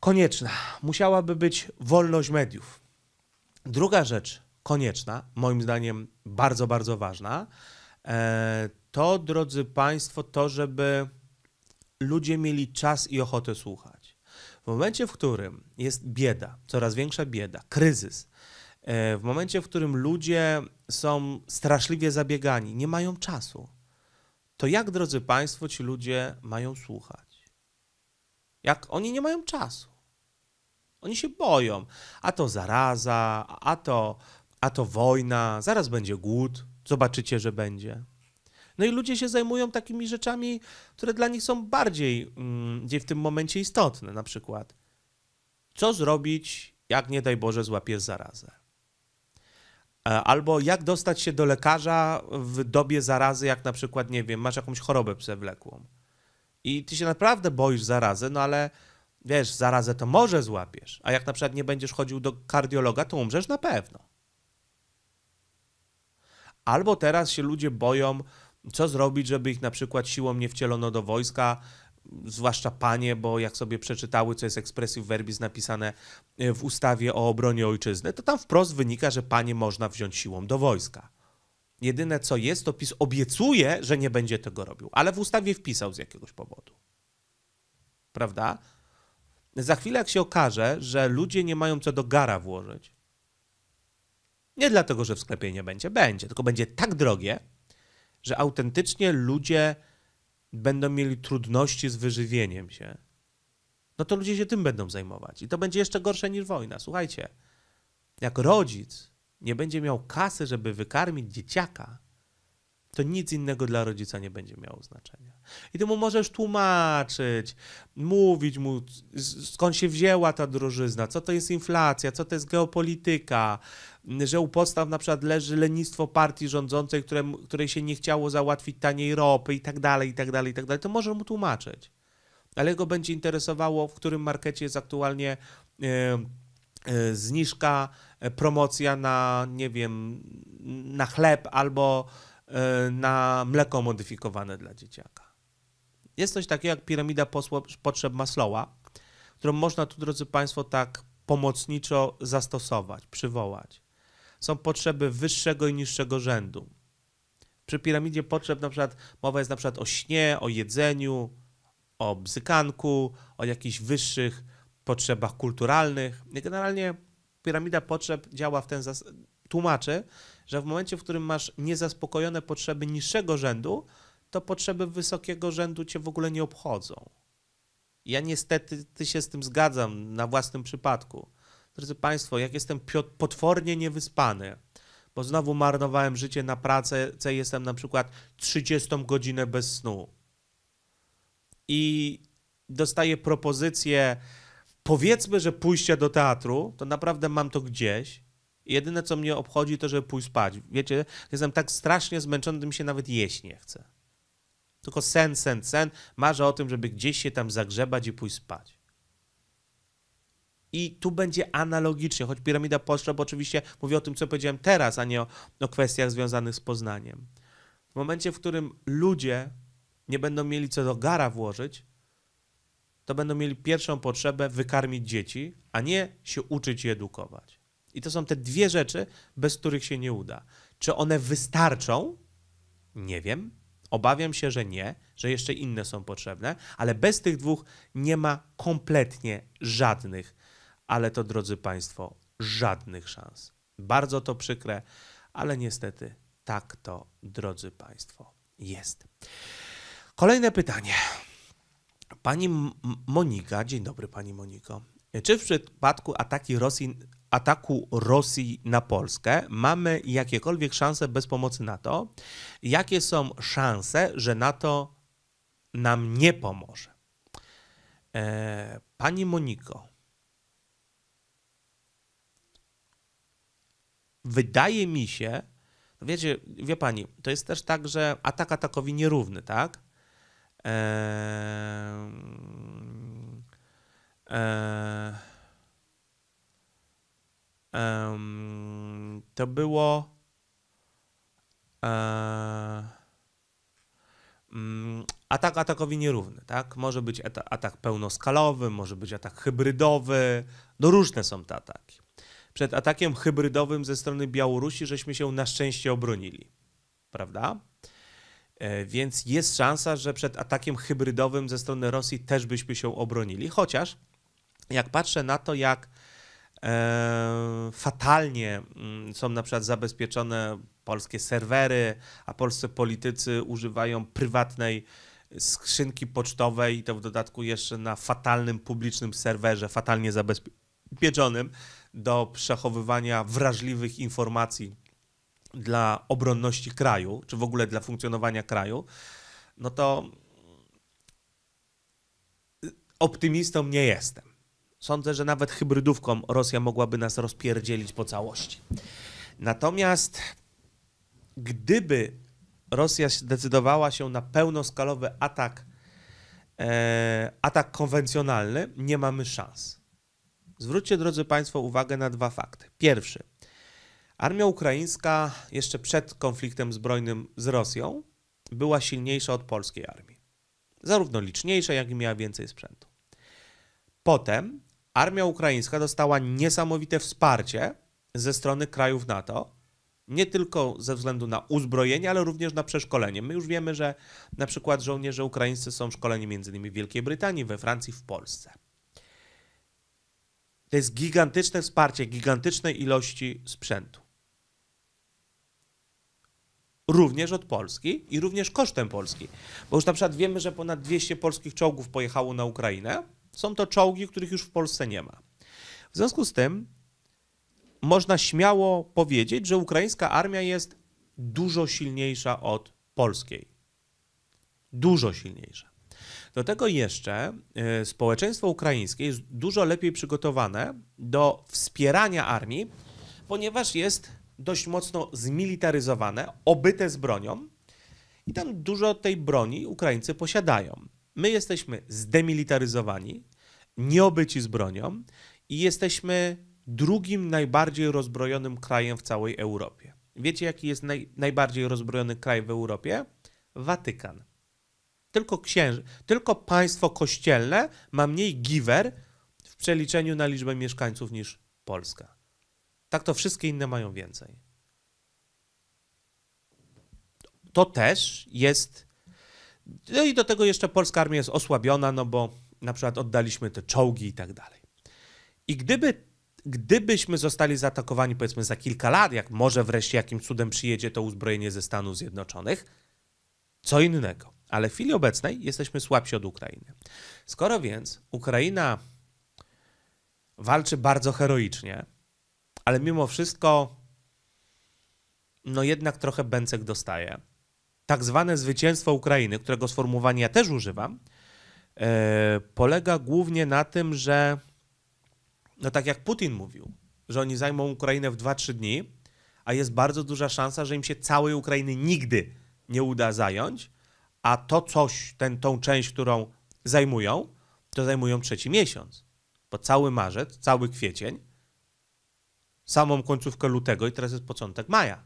A: Konieczna. Musiałaby być wolność mediów. Druga rzecz, konieczna, moim zdaniem bardzo, bardzo ważna, e, to, drodzy Państwo, to, żeby ludzie mieli czas i ochotę słuchać. W momencie, w którym jest bieda, coraz większa bieda, kryzys, e, w momencie, w którym ludzie są straszliwie zabiegani, nie mają czasu, to jak, drodzy Państwo, ci ludzie mają słuchać? Jak oni nie mają czasu? Oni się boją. A to zaraza, a to a to wojna, zaraz będzie głód, zobaczycie, że będzie. No i ludzie się zajmują takimi rzeczami, które dla nich są bardziej mm, gdzie w tym momencie istotne. Na przykład, co zrobić, jak nie daj Boże złapiesz zarazę? E, albo jak dostać się do lekarza w dobie zarazy, jak na przykład, nie wiem, masz jakąś chorobę przewlekłą. I ty się naprawdę boisz zarazy, no ale wiesz, zarazę to może złapiesz, a jak na przykład nie będziesz chodził do kardiologa, to umrzesz na pewno albo teraz się ludzie boją, co zrobić, żeby ich na przykład siłą nie wcielono do wojska, zwłaszcza panie, bo jak sobie przeczytały, co jest expressive verbis napisane e, w ustawie o obronie ojczyzny, to tam wprost wynika, że panie można wziąć siłą do wojska. Jedyne co jest, to PiS obiecuje, że nie będzie tego robił, ale w ustawie wpisał z jakiegoś powodu. Prawda? Za chwilę, jak się okaże, że ludzie nie mają co do gara włożyć, nie dlatego, że w sklepie nie będzie, będzie, tylko będzie tak drogie, że autentycznie ludzie będą mieli trudności z wyżywieniem się. No to ludzie się tym będą zajmować. I to będzie jeszcze gorsze niż wojna. Słuchajcie, jak rodzic nie będzie miał kasy, żeby wykarmić dzieciaka, to nic innego dla rodzica nie będzie miało znaczenia. I ty mu możesz tłumaczyć, mówić mu, skąd się wzięła ta drożyzna, co to jest inflacja, co to jest geopolityka, że u podstaw na przykład leży lenistwo partii rządzącej, które, której się nie chciało załatwić taniej ropy i tak dalej, i tak dalej, i tak dalej. To możesz mu tłumaczyć. Ale go będzie interesowało, w którym markecie jest aktualnie yy, yy, zniżka, e, promocja na, nie wiem, na chleb albo E, na mleko modyfikowane dla dzieciaka. Jest coś takiego jak piramida potrzeb Maslowa, którą można tu, drodzy Państwo, tak pomocniczo zastosować, przywołać. Są potrzeby wyższego i niższego rzędu. Przy piramidzie potrzeb na przykład mowa jest na przykład o śnie, o jedzeniu, o bzykanku, o jakichś wyższych potrzebach kulturalnych. Generalnie piramida potrzeb działa w ten tłumaczy, że w momencie, w którym masz niezaspokojone potrzeby niższego rzędu, to potrzeby wysokiego rzędu cię w ogóle nie obchodzą. Ja niestety ty się z tym zgadzam na własnym przypadku. Drodzy Państwo, jak jestem potwornie niewyspany, bo znowu marnowałem życie na pracę, co jestem na przykład 30 godzinę bez snu i dostaję propozycję, powiedzmy, że pójścia do teatru, to naprawdę mam to gdzieś, Jedyne, co mnie obchodzi, to żeby pójść spać. Wiecie, jestem tak strasznie zmęczony, że mi się nawet jeść nie chce. Tylko sen, sen, sen. Marzę o tym, żeby gdzieś się tam zagrzebać i pójść spać. I tu będzie analogicznie, choć piramida potrzeb oczywiście mówi o tym, co powiedziałem teraz, a nie o, o kwestiach związanych z poznaniem. W momencie, w którym ludzie nie będą mieli co do gara włożyć, to będą mieli pierwszą potrzebę wykarmić dzieci, a nie się uczyć i edukować. I to są te dwie rzeczy, bez których się nie uda. Czy one wystarczą? Nie wiem. Obawiam się, że nie, że jeszcze inne są potrzebne, ale bez tych dwóch nie ma kompletnie żadnych, ale to drodzy Państwo, żadnych szans. Bardzo to przykre, ale niestety tak to, drodzy Państwo, jest. Kolejne pytanie. Pani Monika, dzień dobry Pani Moniko. Czy w przypadku ataki Rosji, ataku Rosji na Polskę? Mamy jakiekolwiek szanse bez pomocy NATO? Jakie są szanse, że NATO nam nie pomoże? E, pani Moniko, wydaje mi się, no wiecie, wie pani, to jest też tak, że atak atakowi nierówny, tak? Eee, Um, to było. Um, atak atakowi nierówny, tak? Może być atak pełnoskalowy, może być atak hybrydowy. No różne są te ataki. Przed atakiem hybrydowym ze strony Białorusi żeśmy się na szczęście obronili, prawda? E, więc jest szansa, że przed atakiem hybrydowym ze strony Rosji też byśmy się obronili. Chociaż jak patrzę na to, jak E, fatalnie mm, są na przykład zabezpieczone polskie serwery, a polscy politycy używają prywatnej skrzynki pocztowej i to w dodatku jeszcze na fatalnym publicznym serwerze, fatalnie zabezpieczonym do przechowywania wrażliwych informacji dla obronności kraju, czy w ogóle dla funkcjonowania kraju, no to optymistą nie jestem. Sądzę, że nawet hybrydówką Rosja mogłaby nas rozpierdzielić po całości. Natomiast gdyby Rosja zdecydowała się na pełnoskalowy atak, e, atak konwencjonalny, nie mamy szans. Zwróćcie, drodzy Państwo, uwagę na dwa fakty. Pierwszy, armia ukraińska jeszcze przed konfliktem zbrojnym z Rosją była silniejsza od polskiej armii. Zarówno liczniejsza, jak i miała więcej sprzętu. Potem armia ukraińska dostała niesamowite wsparcie ze strony krajów NATO, nie tylko ze względu na uzbrojenie, ale również na przeszkolenie. My już wiemy, że na przykład żołnierze ukraińscy są szkoleni m.in. w Wielkiej Brytanii, we Francji, w Polsce. To jest gigantyczne wsparcie, gigantycznej ilości sprzętu. Również od Polski i również kosztem Polski. Bo już na przykład wiemy, że ponad 200 polskich czołgów pojechało na Ukrainę są to czołgi, których już w Polsce nie ma. W związku z tym można śmiało powiedzieć, że ukraińska armia jest dużo silniejsza od polskiej. Dużo silniejsza. Do tego jeszcze e, społeczeństwo ukraińskie jest dużo lepiej przygotowane do wspierania armii, ponieważ jest dość mocno zmilitaryzowane, obyte z bronią i tam dużo tej broni Ukraińcy posiadają. My jesteśmy zdemilitaryzowani, nieobyci z bronią i jesteśmy drugim najbardziej rozbrojonym krajem w całej Europie. Wiecie, jaki jest naj, najbardziej rozbrojony kraj w Europie? Watykan. Tylko, księż, tylko państwo kościelne ma mniej giwer w przeliczeniu na liczbę mieszkańców niż Polska. Tak to wszystkie inne mają więcej. To też jest no i do tego jeszcze polska armia jest osłabiona, no bo na przykład oddaliśmy te czołgi i tak dalej. I gdyby, gdybyśmy zostali zaatakowani powiedzmy za kilka lat, jak może wreszcie jakim cudem przyjedzie to uzbrojenie ze Stanów Zjednoczonych, co innego. Ale w chwili obecnej jesteśmy słabsi od Ukrainy. Skoro więc Ukraina walczy bardzo heroicznie, ale mimo wszystko, no jednak trochę bęcek dostaje tak zwane zwycięstwo Ukrainy, którego sformułowania ja też używam, e, polega głównie na tym, że no tak jak Putin mówił, że oni zajmą Ukrainę w 2-3 dni, a jest bardzo duża szansa, że im się całej Ukrainy nigdy nie uda zająć, a to coś, ten, tą część, którą zajmują, to zajmują trzeci miesiąc. Bo cały marzec, cały kwiecień, samą końcówkę lutego i teraz jest początek maja.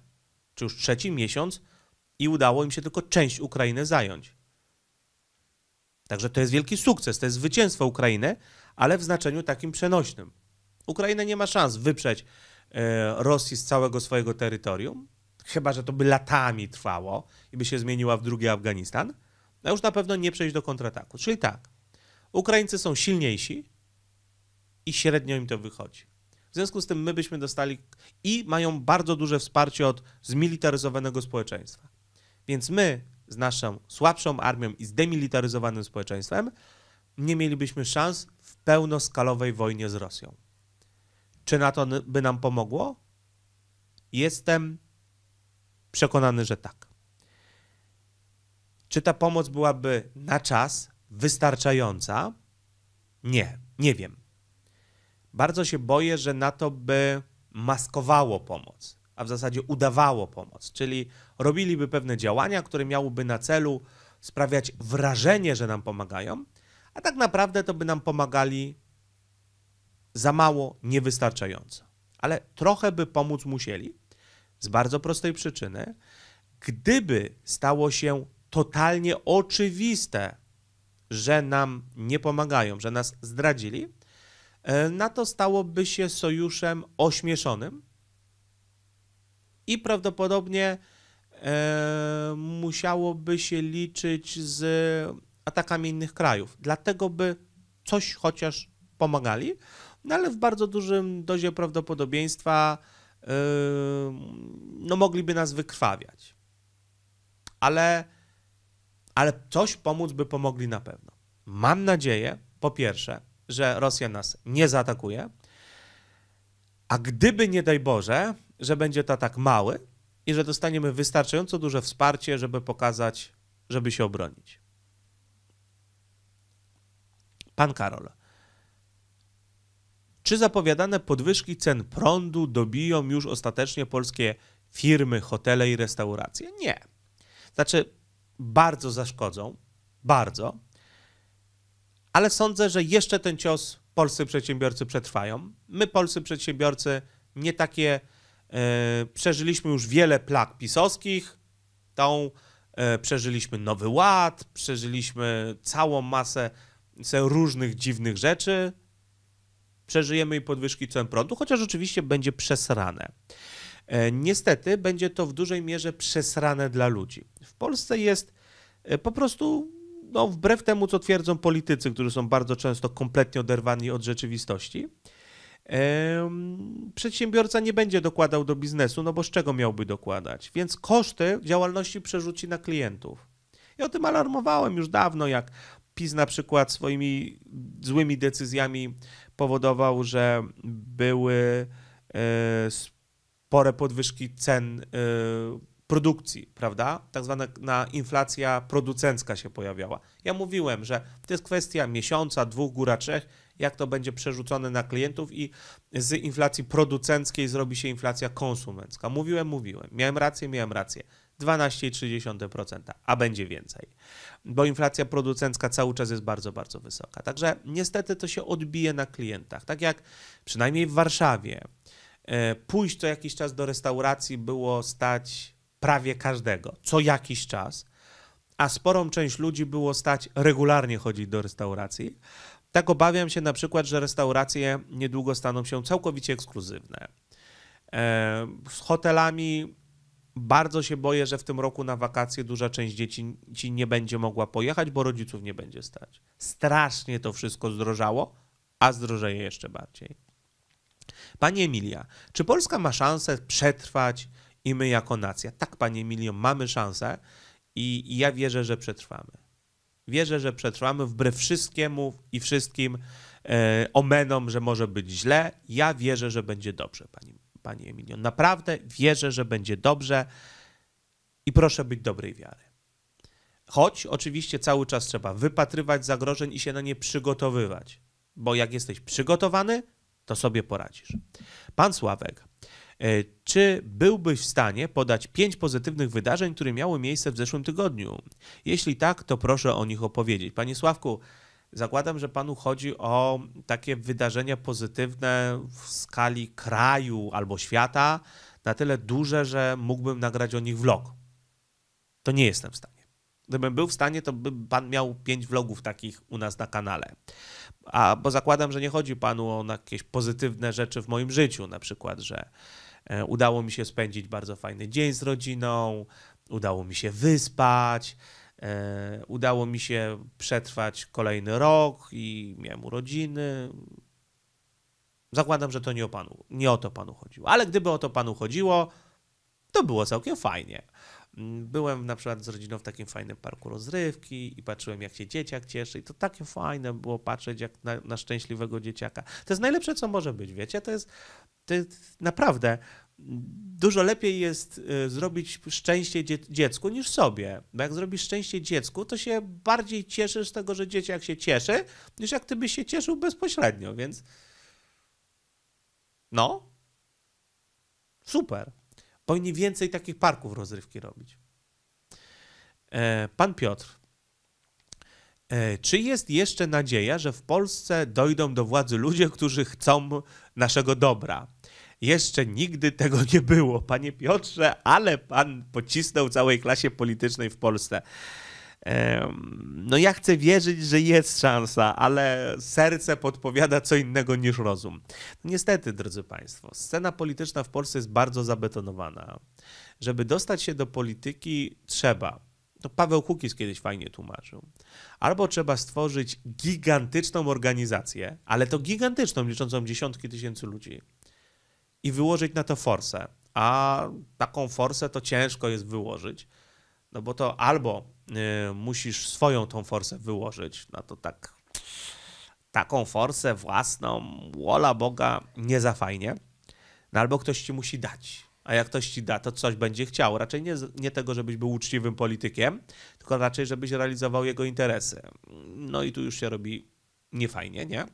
A: Czy już trzeci miesiąc i udało im się tylko część Ukrainy zająć. Także to jest wielki sukces, to jest zwycięstwo Ukrainy, ale w znaczeniu takim przenośnym. Ukraina nie ma szans wyprzeć e, Rosji z całego swojego terytorium, chyba że to by latami trwało i by się zmieniła w drugi Afganistan, a już na pewno nie przejść do kontrataku. Czyli tak, Ukraińcy są silniejsi i średnio im to wychodzi. W związku z tym my byśmy dostali i mają bardzo duże wsparcie od zmilitaryzowanego społeczeństwa. Więc my z naszą słabszą armią i zdemilitaryzowanym społeczeństwem nie mielibyśmy szans w pełnoskalowej wojnie z Rosją. Czy na to by nam pomogło? Jestem przekonany, że tak. Czy ta pomoc byłaby na czas wystarczająca? Nie, nie wiem. Bardzo się boję, że NATO by maskowało pomoc a w zasadzie udawało pomoc, czyli robiliby pewne działania, które miałyby na celu sprawiać wrażenie, że nam pomagają, a tak naprawdę to by nam pomagali za mało, niewystarczająco. Ale trochę by pomóc musieli, z bardzo prostej przyczyny, gdyby stało się totalnie oczywiste, że nam nie pomagają, że nas zdradzili, e, NATO stałoby się sojuszem ośmieszonym, i prawdopodobnie e, musiałoby się liczyć z atakami innych krajów. Dlatego by coś chociaż pomagali, no ale w bardzo dużym dozie prawdopodobieństwa e, no mogliby nas wykrwawiać. Ale, ale coś pomóc by pomogli na pewno. Mam nadzieję, po pierwsze, że Rosja nas nie zaatakuje, a gdyby, nie daj Boże, że będzie to atak mały i że dostaniemy wystarczająco duże wsparcie, żeby pokazać, żeby się obronić. Pan Karol. Czy zapowiadane podwyżki cen prądu dobiją już ostatecznie polskie firmy, hotele i restauracje? Nie. Znaczy, bardzo zaszkodzą, bardzo, ale sądzę, że jeszcze ten cios polscy przedsiębiorcy przetrwają. My, polscy przedsiębiorcy, nie takie E, przeżyliśmy już wiele plag pisowskich, tą e, przeżyliśmy Nowy Ład, przeżyliśmy całą masę różnych dziwnych rzeczy, przeżyjemy i podwyżki cen prądu, chociaż oczywiście będzie przesrane. E, niestety będzie to w dużej mierze przesrane dla ludzi. W Polsce jest po prostu, no, wbrew temu, co twierdzą politycy, którzy są bardzo często kompletnie oderwani od rzeczywistości, przedsiębiorca nie będzie dokładał do biznesu, no bo z czego miałby dokładać? Więc koszty działalności przerzuci na klientów. I o tym alarmowałem już dawno, jak PiS na przykład swoimi złymi decyzjami powodował, że były e, spore podwyżki cen e, produkcji, prawda? Tak zwana na inflacja producencka się pojawiała. Ja mówiłem, że to jest kwestia miesiąca, dwóch, góra trzech, jak to będzie przerzucone na klientów i z inflacji producenckiej zrobi się inflacja konsumencka. Mówiłem, mówiłem. Miałem rację, miałem rację. 12,3%, a będzie więcej, bo inflacja producencka cały czas jest bardzo, bardzo wysoka. Także niestety to się odbije na klientach. Tak jak przynajmniej w Warszawie, e, pójść co jakiś czas do restauracji było stać prawie każdego, co jakiś czas, a sporą część ludzi było stać regularnie chodzić do restauracji. Tak obawiam się na przykład, że restauracje niedługo staną się całkowicie ekskluzywne. E, z hotelami bardzo się boję, że w tym roku na wakacje duża część dzieci nie będzie mogła pojechać, bo rodziców nie będzie stać. Strasznie to wszystko zdrożało, a zdrożeje jeszcze bardziej. Pani Emilia, czy Polska ma szansę przetrwać i my jako nacja? Tak, Pani Emilio, mamy szansę i ja wierzę, że przetrwamy. Wierzę, że przetrwamy wbrew wszystkiemu i wszystkim e, omenom, że może być źle. Ja wierzę, że będzie dobrze, pani, pani Emilio. Naprawdę wierzę, że będzie dobrze i proszę być dobrej wiary. Choć oczywiście cały czas trzeba wypatrywać zagrożeń i się na nie przygotowywać, bo jak jesteś przygotowany, to sobie poradzisz. Pan Sławek, E, czy byłbyś w stanie podać pięć pozytywnych wydarzeń, które miały miejsce w zeszłym tygodniu? Jeśli tak, to proszę o nich opowiedzieć. Panie Sławku, zakładam, że panu chodzi o takie wydarzenia pozytywne w skali kraju albo świata, na tyle duże, że mógłbym nagrać o nich vlog. To nie jestem w stanie. Gdybym był w stanie, to by pan miał pięć vlogów takich u nas na kanale. A bo zakładam, że nie chodzi panu o jakieś pozytywne rzeczy w moim życiu, na przykład, że E, udało mi się spędzić bardzo fajny dzień z rodziną, udało mi się wyspać, e, udało mi się przetrwać kolejny rok i miałem urodziny. Zakładam, że to nie o, panu, nie o to panu chodziło, ale gdyby o to panu chodziło, to było całkiem fajnie. Mm, byłem na przykład z rodziną w takim fajnym parku rozrywki i patrzyłem, jak się dzieciak cieszy. I to takie fajne było patrzeć jak na, na szczęśliwego dzieciaka. To jest najlepsze, co może być, wiecie? To jest, to jest naprawdę mm, dużo lepiej jest y, zrobić szczęście dziecku niż sobie. Bo jak zrobisz szczęście dziecku, to się bardziej cieszysz z tego, że dzieciak się cieszy, niż jak ty byś się cieszył bezpośrednio, więc no. Super. Powinni więcej takich parków rozrywki robić. E, pan Piotr. E, czy jest jeszcze nadzieja, że w Polsce dojdą do władzy ludzie, którzy chcą naszego dobra? Jeszcze nigdy tego nie było, panie Piotrze, ale pan pocisnął całej klasie politycznej w Polsce. No ja chcę wierzyć, że jest szansa, ale serce podpowiada co innego niż rozum. No niestety, drodzy Państwo, scena polityczna w Polsce jest bardzo zabetonowana. Żeby dostać się do polityki, trzeba to Paweł Kukis kiedyś fajnie tłumaczył. Albo trzeba stworzyć gigantyczną organizację, ale to gigantyczną, liczącą dziesiątki tysięcy ludzi, i wyłożyć na to forsę. A taką forsę to ciężko jest wyłożyć, no bo to albo Y, musisz swoją tą forsę wyłożyć. No to tak, taką forsę własną, wola Boga, nie za fajnie. No albo ktoś ci musi dać. A jak ktoś ci da, to coś będzie chciał. Raczej nie, nie tego, żebyś był uczciwym politykiem, tylko raczej, żebyś realizował jego interesy. No i tu już się robi niefajnie, nie?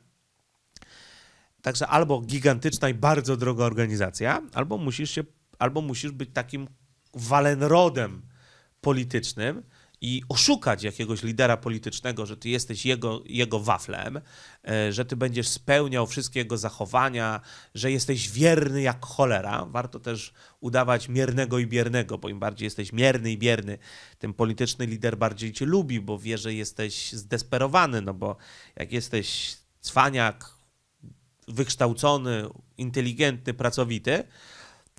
A: Także albo gigantyczna i bardzo droga organizacja, albo musisz, się, albo musisz być takim walenrodem politycznym, i oszukać jakiegoś lidera politycznego, że ty jesteś jego, jego waflem, e, że ty będziesz spełniał wszystkie jego zachowania, że jesteś wierny jak cholera. Warto też udawać miernego i biernego, bo im bardziej jesteś mierny i bierny, tym polityczny lider bardziej cię lubi, bo wie, że jesteś zdesperowany, no bo jak jesteś cwaniak, wykształcony, inteligentny, pracowity,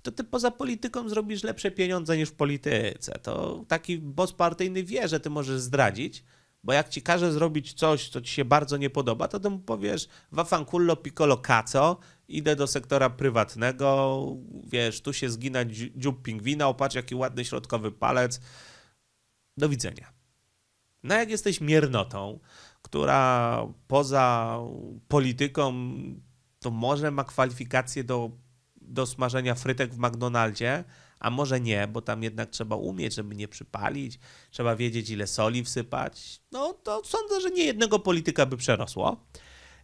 A: to ty poza polityką zrobisz lepsze pieniądze niż w polityce. To taki boss partyjny wie, że ty możesz zdradzić, bo jak ci każe zrobić coś, co ci się bardzo nie podoba, to ty mu powiesz wafankullo piccolo caco, idę do sektora prywatnego, wiesz, tu się zgina dziób pingwina, opatrz jaki ładny środkowy palec, do widzenia. No jak jesteś miernotą, która poza polityką to może ma kwalifikacje do do smażenia frytek w McDonaldzie, a może nie, bo tam jednak trzeba umieć, żeby nie przypalić, trzeba wiedzieć, ile soli wsypać. No to sądzę, że nie jednego polityka by przerosło.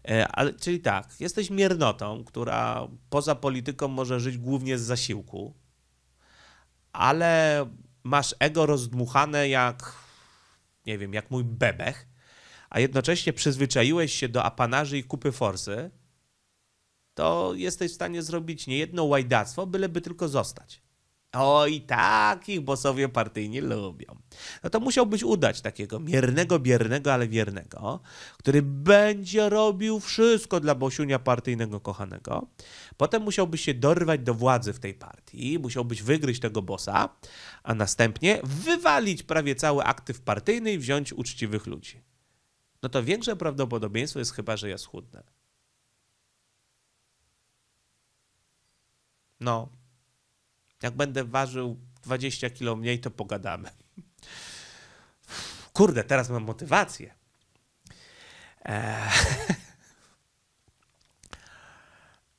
A: E, ale, czyli tak, jesteś miernotą, która poza polityką może żyć głównie z zasiłku, ale masz ego rozdmuchane jak, nie wiem, jak mój bebech, a jednocześnie przyzwyczaiłeś się do apanarzy i kupy forsy, to jesteś w stanie zrobić niejedno łajdactwo, byleby tylko zostać. Oj, takich bossowie partyjni lubią. No to musiałbyś udać takiego miernego, biernego, ale wiernego, który będzie robił wszystko dla bosiunia partyjnego kochanego. Potem musiałbyś się dorwać do władzy w tej partii, musiałbyś wygryźć tego bosa, a następnie wywalić prawie cały aktyw partyjny i wziąć uczciwych ludzi. No to większe prawdopodobieństwo jest chyba, że ja schudnę. no, jak będę ważył 20 kilo mniej, to pogadamy. Kurde, teraz mam motywację. Eee.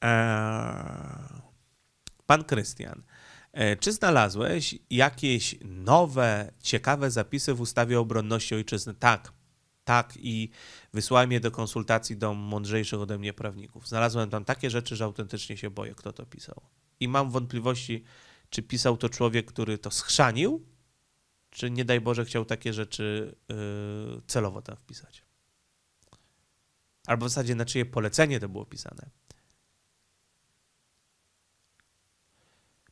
A: Eee. Pan Krystian, e, czy znalazłeś jakieś nowe, ciekawe zapisy w ustawie obronności ojczyzny? Tak, tak i wysłałem je do konsultacji do mądrzejszych ode mnie prawników. Znalazłem tam takie rzeczy, że autentycznie się boję, kto to pisał i mam wątpliwości, czy pisał to człowiek, który to schrzanił, czy nie daj Boże chciał takie rzeczy yy, celowo tam wpisać. Albo w zasadzie na czyje polecenie to było pisane.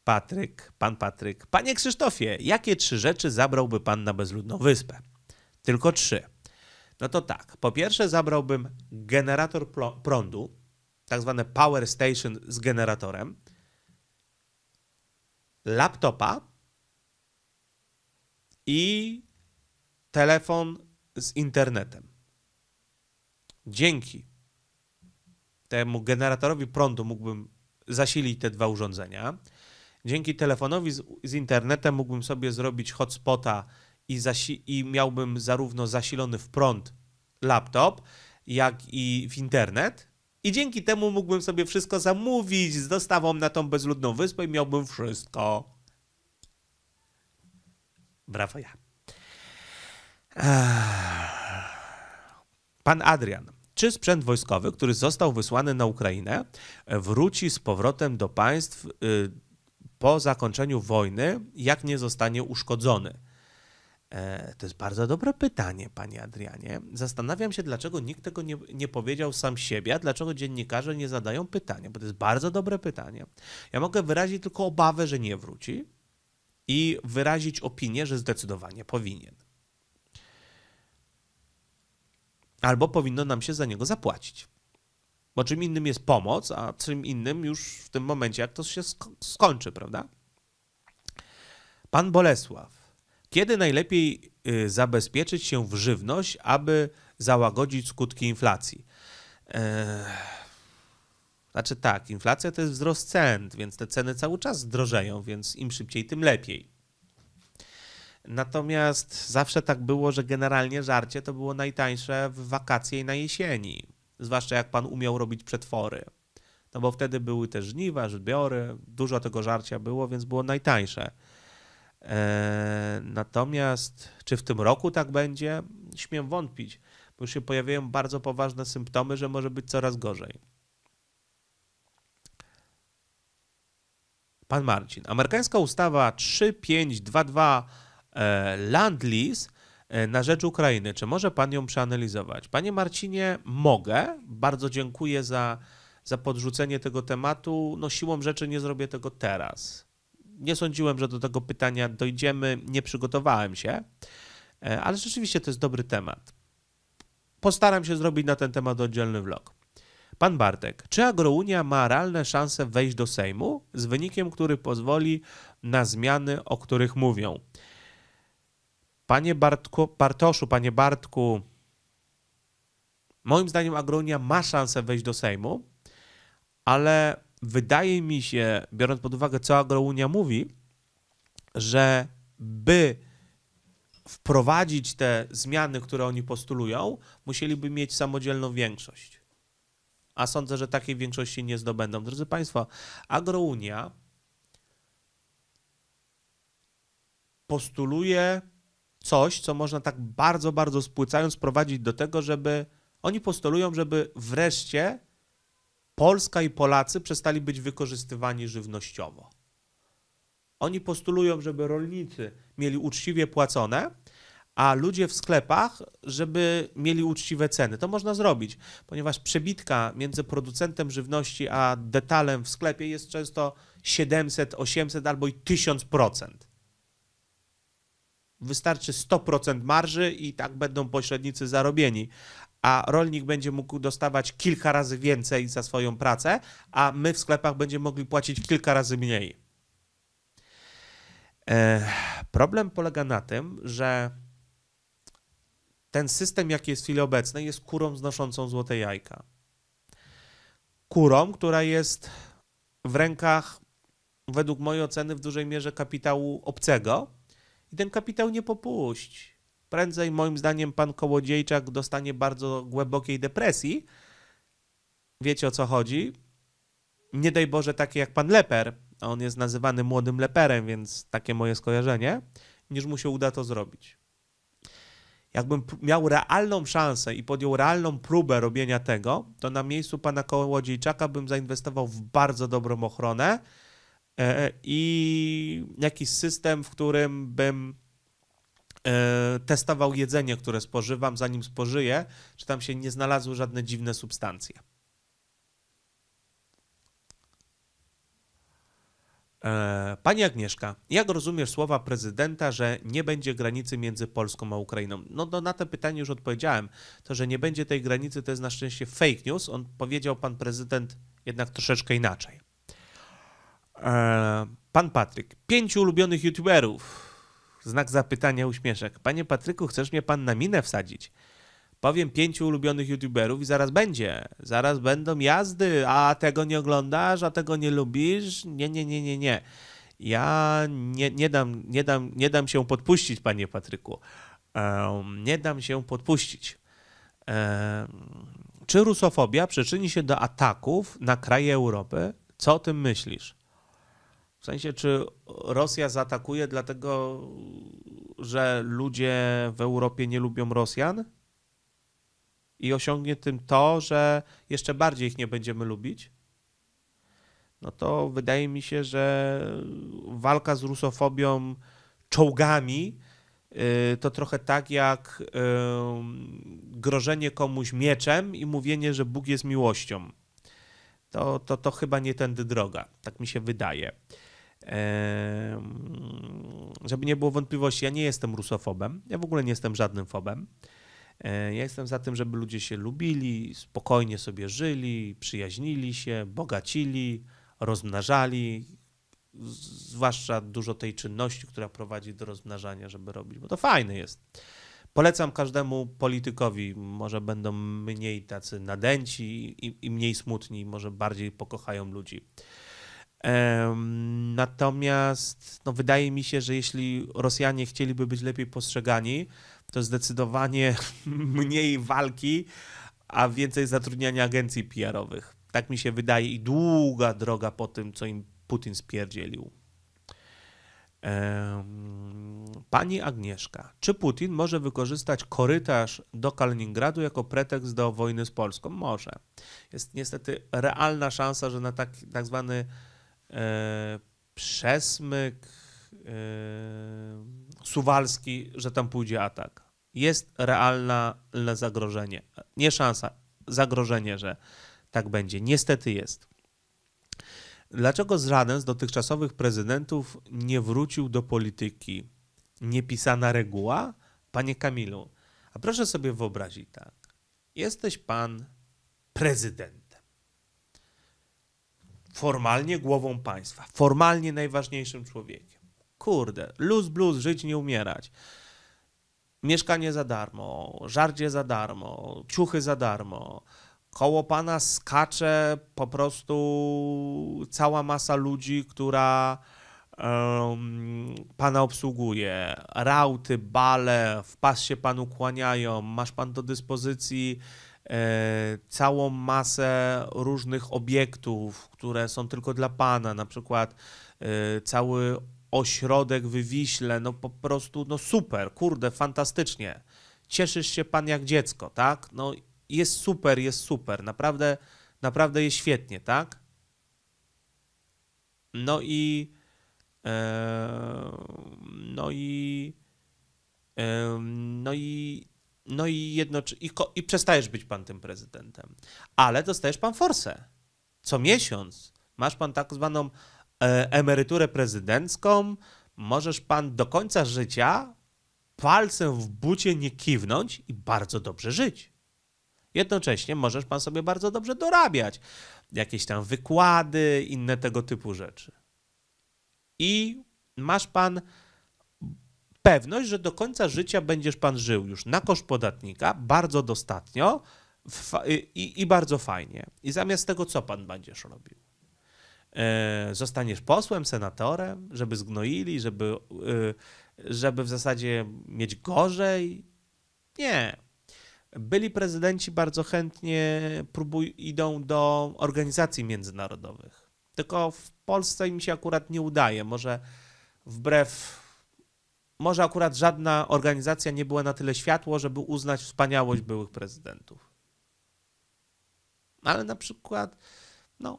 A: Patryk, pan Patryk. Panie Krzysztofie, jakie trzy rzeczy zabrałby pan na bezludną wyspę? Tylko trzy. No to tak. Po pierwsze, zabrałbym generator prądu, tak zwane power station z generatorem laptopa i telefon z internetem. Dzięki temu generatorowi prądu mógłbym zasilić te dwa urządzenia. Dzięki telefonowi z, z internetem mógłbym sobie zrobić hotspota i, zasi- i miałbym zarówno zasilony w prąd laptop, jak i w internet. I dzięki temu mógłbym sobie wszystko zamówić z dostawą na tą bezludną wyspę i miałbym wszystko. Brawo ja. Eee. Pan Adrian. Czy sprzęt wojskowy, który został wysłany na Ukrainę, wróci z powrotem do państw y, po zakończeniu wojny, jak nie zostanie uszkodzony? E, to jest bardzo dobre pytanie, panie Adrianie. Zastanawiam się, dlaczego nikt tego nie, nie powiedział sam siebie, dlaczego dziennikarze nie zadają pytania, bo to jest bardzo dobre pytanie. Ja mogę wyrazić tylko obawę, że nie wróci i wyrazić opinię, że zdecydowanie powinien. Albo powinno nam się za niego zapłacić. Bo czym innym jest pomoc, a czym innym już w tym momencie, jak to się skończy, prawda? Pan Bolesław. Kiedy najlepiej y, zabezpieczyć się w żywność, aby załagodzić skutki inflacji? E, znaczy tak, inflacja to jest wzrost cen, więc te ceny cały czas drożeją, więc im szybciej, tym lepiej. Natomiast zawsze tak było, że generalnie żarcie to było najtańsze w wakacje i na jesieni. Zwłaszcza jak pan umiał robić przetwory. No bo wtedy były też żniwa, żbiory, dużo tego żarcia było, więc było najtańsze. E, natomiast czy w tym roku tak będzie? Śmiem wątpić, bo już się pojawiają bardzo poważne symptomy, że może być coraz gorzej. Pan Marcin. Amerykańska ustawa 3522 e, Land Lease e, na rzecz Ukrainy. Czy może pan ją przeanalizować? Panie Marcinie, mogę. Bardzo dziękuję za, za podrzucenie tego tematu. No, siłą rzeczy nie zrobię tego teraz nie sądziłem, że do tego pytania dojdziemy, nie przygotowałem się, e, ale rzeczywiście to jest dobry temat. Postaram się zrobić na ten temat oddzielny vlog. Pan Bartek, czy Agrounia ma realne szanse wejść do Sejmu z wynikiem, który pozwoli na zmiany, o których mówią? Panie Bartku, Bartoszu, panie Bartku, moim zdaniem Agrounia ma szansę wejść do Sejmu, ale wydaje mi się, biorąc pod uwagę, co Agrounia mówi, że by wprowadzić te zmiany, które oni postulują, musieliby mieć samodzielną większość. A sądzę, że takiej większości nie zdobędą. Drodzy Państwo, Agrounia postuluje coś, co można tak bardzo, bardzo spłycając prowadzić do tego, żeby oni postulują, żeby wreszcie Polska i Polacy przestali być wykorzystywani żywnościowo. Oni postulują, żeby rolnicy mieli uczciwie płacone, a ludzie w sklepach, żeby mieli uczciwe ceny. To można zrobić, ponieważ przebitka między producentem żywności a detalem w sklepie jest często 700, 800 albo i 1000%. Wystarczy 100% marży i tak będą pośrednicy zarobieni a rolnik będzie mógł dostawać kilka razy więcej za swoją pracę, a my w sklepach będziemy mogli płacić kilka razy mniej. Problem polega na tym, że ten system, jaki jest w chwili obecnej, jest kurą znoszącą złote jajka. Kurą, która jest w rękach, według mojej oceny, w dużej mierze kapitału obcego i ten kapitał nie popuści prędzej moim zdaniem pan Kołodziejczak dostanie bardzo głębokiej depresji. Wiecie o co chodzi? Nie daj Boże takie jak pan Leper. On jest nazywany młodym leperem, więc takie moje skojarzenie, niż mu się uda to zrobić. Jakbym miał realną szansę i podjął realną próbę robienia tego, to na miejscu pana Kołodziejczaka bym zainwestował w bardzo dobrą ochronę e, e, i jakiś system, w którym bym E, testował jedzenie, które spożywam, zanim spożyję, czy tam się nie znalazły żadne dziwne substancje. E, pani Agnieszka, jak rozumiesz słowa prezydenta, że nie będzie granicy między Polską a Ukrainą? No, no na to pytanie już odpowiedziałem. To, że nie będzie tej granicy, to jest na szczęście fake news. On powiedział pan prezydent jednak troszeczkę inaczej. E, pan Patryk, pięciu ulubionych youtuberów. Znak zapytania, uśmieszek. Panie Patryku, chcesz mnie pan na minę wsadzić? Powiem pięciu ulubionych youtuberów i zaraz będzie. Zaraz będą jazdy. A tego nie oglądasz, a tego nie lubisz? Nie, nie, nie, nie, nie. Ja nie, nie, dam, nie, dam, nie dam się podpuścić, panie Patryku. Um, nie dam się podpuścić. Um, czy rusofobia przyczyni się do ataków na kraje Europy? Co o tym myślisz? W sensie, czy Rosja zaatakuje dlatego, że ludzie w Europie nie lubią Rosjan? I osiągnie tym to, że jeszcze bardziej ich nie będziemy lubić? No to wydaje mi się, że walka z rusofobią czołgami y, to trochę tak jak y, grożenie komuś mieczem i mówienie, że Bóg jest miłością. To, to, to chyba nie tędy droga, tak mi się wydaje żeby nie było wątpliwości, ja nie jestem rusofobem, ja w ogóle nie jestem żadnym fobem. E, ja jestem za tym, żeby ludzie się lubili, spokojnie sobie żyli, przyjaźnili się, bogacili, rozmnażali, zwłaszcza dużo tej czynności, która prowadzi do rozmnażania, żeby robić, bo to fajne jest. Polecam każdemu politykowi, może będą mniej tacy nadęci i, i mniej smutni, może bardziej pokochają ludzi. Natomiast no, wydaje mi się, że jeśli Rosjanie chcieliby być lepiej postrzegani, to zdecydowanie mniej walki, a więcej zatrudniania agencji PR-owych. Tak mi się wydaje i długa droga po tym, co im Putin spierdzielił. Pani Agnieszka, czy Putin może wykorzystać korytarz do Kaliningradu jako pretekst do wojny z Polską? Może. Jest niestety realna szansa, że na tak, tak zwany E, przesmyk, e, Suwalski, że tam pójdzie atak. Jest realne zagrożenie. Nie szansa, zagrożenie, że tak będzie. Niestety jest. Dlaczego żaden z dotychczasowych prezydentów nie wrócił do polityki? Niepisana reguła? Panie Kamilu, a proszę sobie wyobrazić tak. Jesteś pan prezydent formalnie głową państwa, formalnie najważniejszym człowiekiem. Kurde, luz bluz, żyć nie umierać. Mieszkanie za darmo, żardzie za darmo, ciuchy za darmo. Koło pana skacze po prostu cała masa ludzi, która um, pana obsługuje. Rauty, bale, w pas się panu kłaniają, masz pan do dyspozycji E, całą masę różnych obiektów, które są tylko dla Pana, na przykład e, cały ośrodek wywiśle, no po prostu no super, kurde, fantastycznie. Cieszysz się Pan jak dziecko, tak? No jest super, jest super, naprawdę, naprawdę jest świetnie, tak? No i e, no i no i no i, jednoczy- i, i przestajesz być pan tym prezydentem. Ale dostajesz pan forsę. Co miesiąc masz pan tak zwaną e, emeryturę prezydencką, możesz pan do końca życia palcem w bucie nie kiwnąć i bardzo dobrze żyć. Jednocześnie możesz pan sobie bardzo dobrze dorabiać jakieś tam wykłady, inne tego typu rzeczy. I masz pan pewność, że do końca życia będziesz pan żył już na koszt podatnika, bardzo dostatnio i, i bardzo fajnie. I zamiast tego, co pan będziesz robił? E, zostaniesz posłem, senatorem, żeby zgnoili, żeby, e, żeby w zasadzie mieć gorzej. Nie. Byli prezydenci bardzo chętnie próbuj, idą do organizacji międzynarodowych. Tylko w Polsce im się akurat nie udaje. Może wbrew może akurat żadna organizacja nie była na tyle światło, żeby uznać wspaniałość byłych prezydentów. Ale na przykład, no.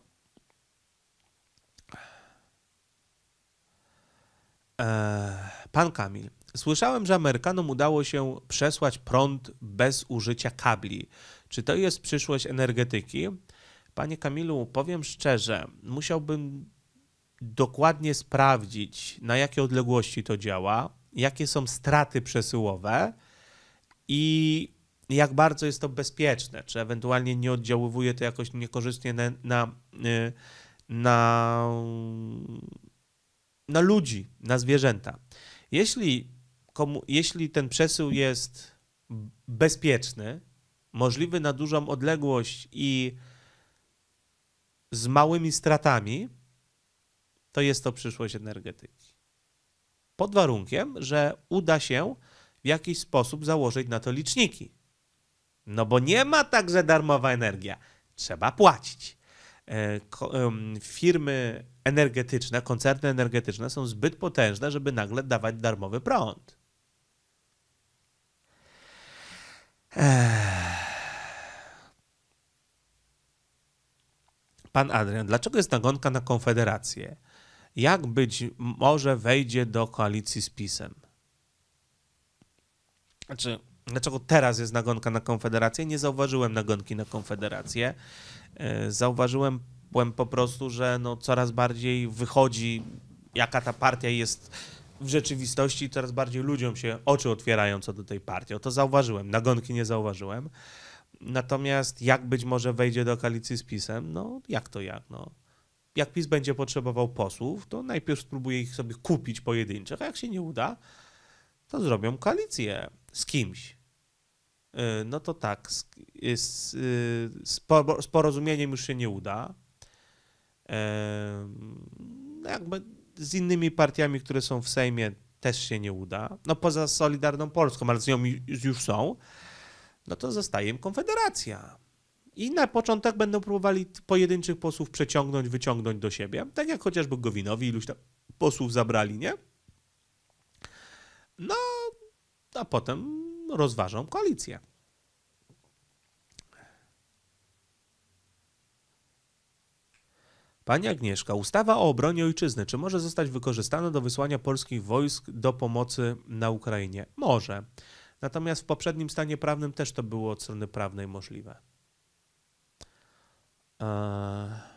A: Eee, pan Kamil. Słyszałem, że Amerykanom udało się przesłać prąd bez użycia kabli. Czy to jest przyszłość energetyki? Panie Kamilu, powiem szczerze, musiałbym dokładnie sprawdzić, na jakie odległości to działa jakie są straty przesyłowe i jak bardzo jest to bezpieczne, czy ewentualnie nie oddziaływuje to jakoś niekorzystnie na, na, y, na, na ludzi, na zwierzęta. Jeśli, komu, jeśli ten przesył jest bezpieczny, możliwy na dużą odległość i z małymi stratami, to jest to przyszłość energetyki pod warunkiem, że uda się w jakiś sposób założyć na to liczniki. No bo nie ma także darmowa energia. Trzeba płacić. E, firmy energetyczne, koncerny energetyczne są zbyt potężne, żeby nagle dawać darmowy prąd. Pan Adrian, dlaczego jest nagonka na Konfederację? jak być może wejdzie do koalicji z PiSem. Znaczy, dlaczego teraz jest nagonka na Konfederację? Nie zauważyłem nagonki na Konfederację. E, zauważyłem po prostu, że no coraz bardziej wychodzi, jaka ta partia jest w rzeczywistości, coraz bardziej ludziom się oczy otwierają co do tej partii. O to zauważyłem, nagonki nie zauważyłem. Natomiast jak być może wejdzie do koalicji z PiSem? No jak to jak? No, jak PiS będzie potrzebował posłów, to najpierw spróbuje ich sobie kupić pojedynczych, a jak się nie uda, to zrobią koalicję z kimś. Y, no to tak, z, y, z, y, z porozumieniem już się nie uda. Jakby z innymi partiami, które są w Sejmie, też się nie uda. No poza Solidarną Polską, ale z nią już są. No to zostaje im Konfederacja. I na początek będą próbowali pojedynczych posłów przeciągnąć, wyciągnąć do siebie. Tak jak chociażby Gowinowi iluś tam posłów zabrali, nie? No, a potem rozważą koalicję. Pani Agnieszka, ustawa o obronie ojczyzny, czy może zostać wykorzystana do wysłania polskich wojsk do pomocy na Ukrainie? Może. Natomiast w poprzednim stanie prawnym też to było od strony prawnej możliwe. E,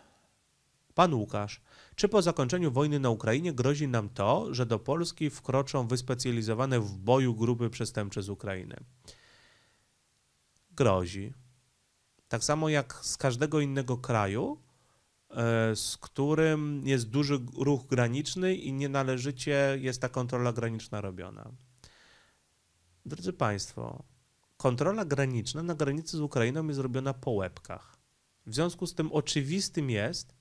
A: Pan Łukasz, czy po zakończeniu wojny na Ukrainie grozi nam to, że do Polski wkroczą wyspecjalizowane w boju grupy przestępcze z Ukrainy? Grozi. Tak samo jak z każdego innego kraju, e, z którym jest duży ruch graniczny i nienależycie jest ta kontrola graniczna robiona. Drodzy Państwo, kontrola graniczna na granicy z Ukrainą jest robiona po łebkach w związku z tym oczywistym jest,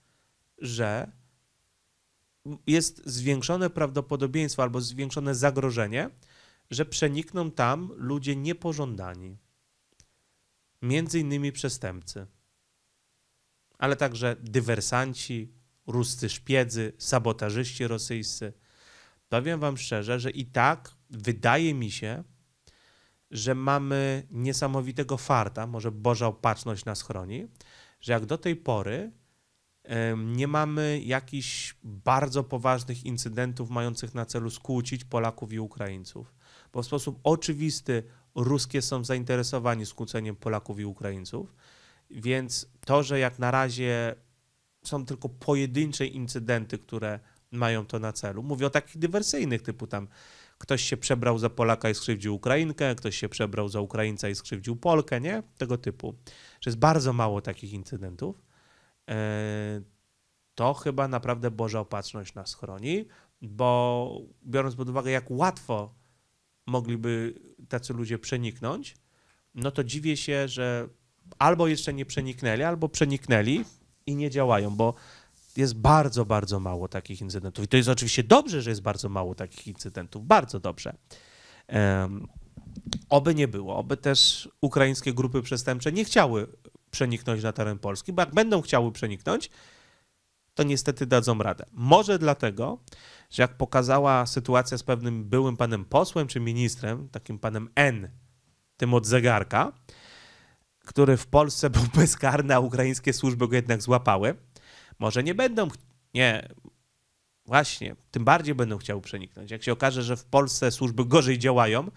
A: że jest zwiększone prawdopodobieństwo albo zwiększone zagrożenie, że przenikną tam ludzie niepożądani, między innymi przestępcy, ale także dywersanci, ruscy szpiedzy, sabotażyści rosyjscy. Powiem Wam szczerze, że i tak wydaje mi się, że mamy niesamowitego farta, może Boża opatrzność nas chroni, że jak do tej pory nie mamy jakichś bardzo poważnych incydentów mających na celu skłócić Polaków i Ukraińców, bo w sposób oczywisty ruskie są zainteresowani skłóceniem Polaków i Ukraińców, więc to, że jak na razie są tylko pojedyncze incydenty, które mają to na celu. Mówię o takich dywersyjnych, typu tam ktoś się przebrał za Polaka i skrzywdził Ukrainkę, ktoś się przebrał za Ukraińca i skrzywdził Polkę, nie? Tego typu że jest bardzo mało takich incydentów, e, to chyba naprawdę Boża opatrzność nas chroni, bo biorąc pod uwagę, jak łatwo mogliby tacy ludzie przeniknąć, no to dziwię się, że albo jeszcze nie przeniknęli, albo przeniknęli i nie działają, bo jest bardzo, bardzo mało takich incydentów. I to jest oczywiście dobrze, że jest bardzo mało takich incydentów, bardzo dobrze. Um, Oby nie było, oby też ukraińskie grupy przestępcze nie chciały przeniknąć na teren Polski, bo jak będą chciały przeniknąć, to niestety dadzą radę. Może dlatego, że jak pokazała sytuacja z pewnym byłym panem posłem czy ministrem, takim panem N, tym od zegarka, który w Polsce był bezkarny, a ukraińskie służby go jednak złapały, może nie będą, nie, właśnie, tym bardziej będą chciały przeniknąć. Jak się okaże, że w Polsce służby gorzej działają,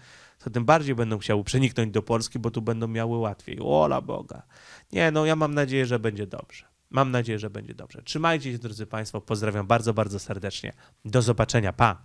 A: to tym bardziej będą chciały przeniknąć do Polski, bo tu będą miały łatwiej. Ola Boga. Nie, no ja mam nadzieję, że będzie dobrze. Mam nadzieję, że będzie dobrze. Trzymajcie się, drodzy Państwo. Pozdrawiam bardzo, bardzo serdecznie. Do zobaczenia. Pa!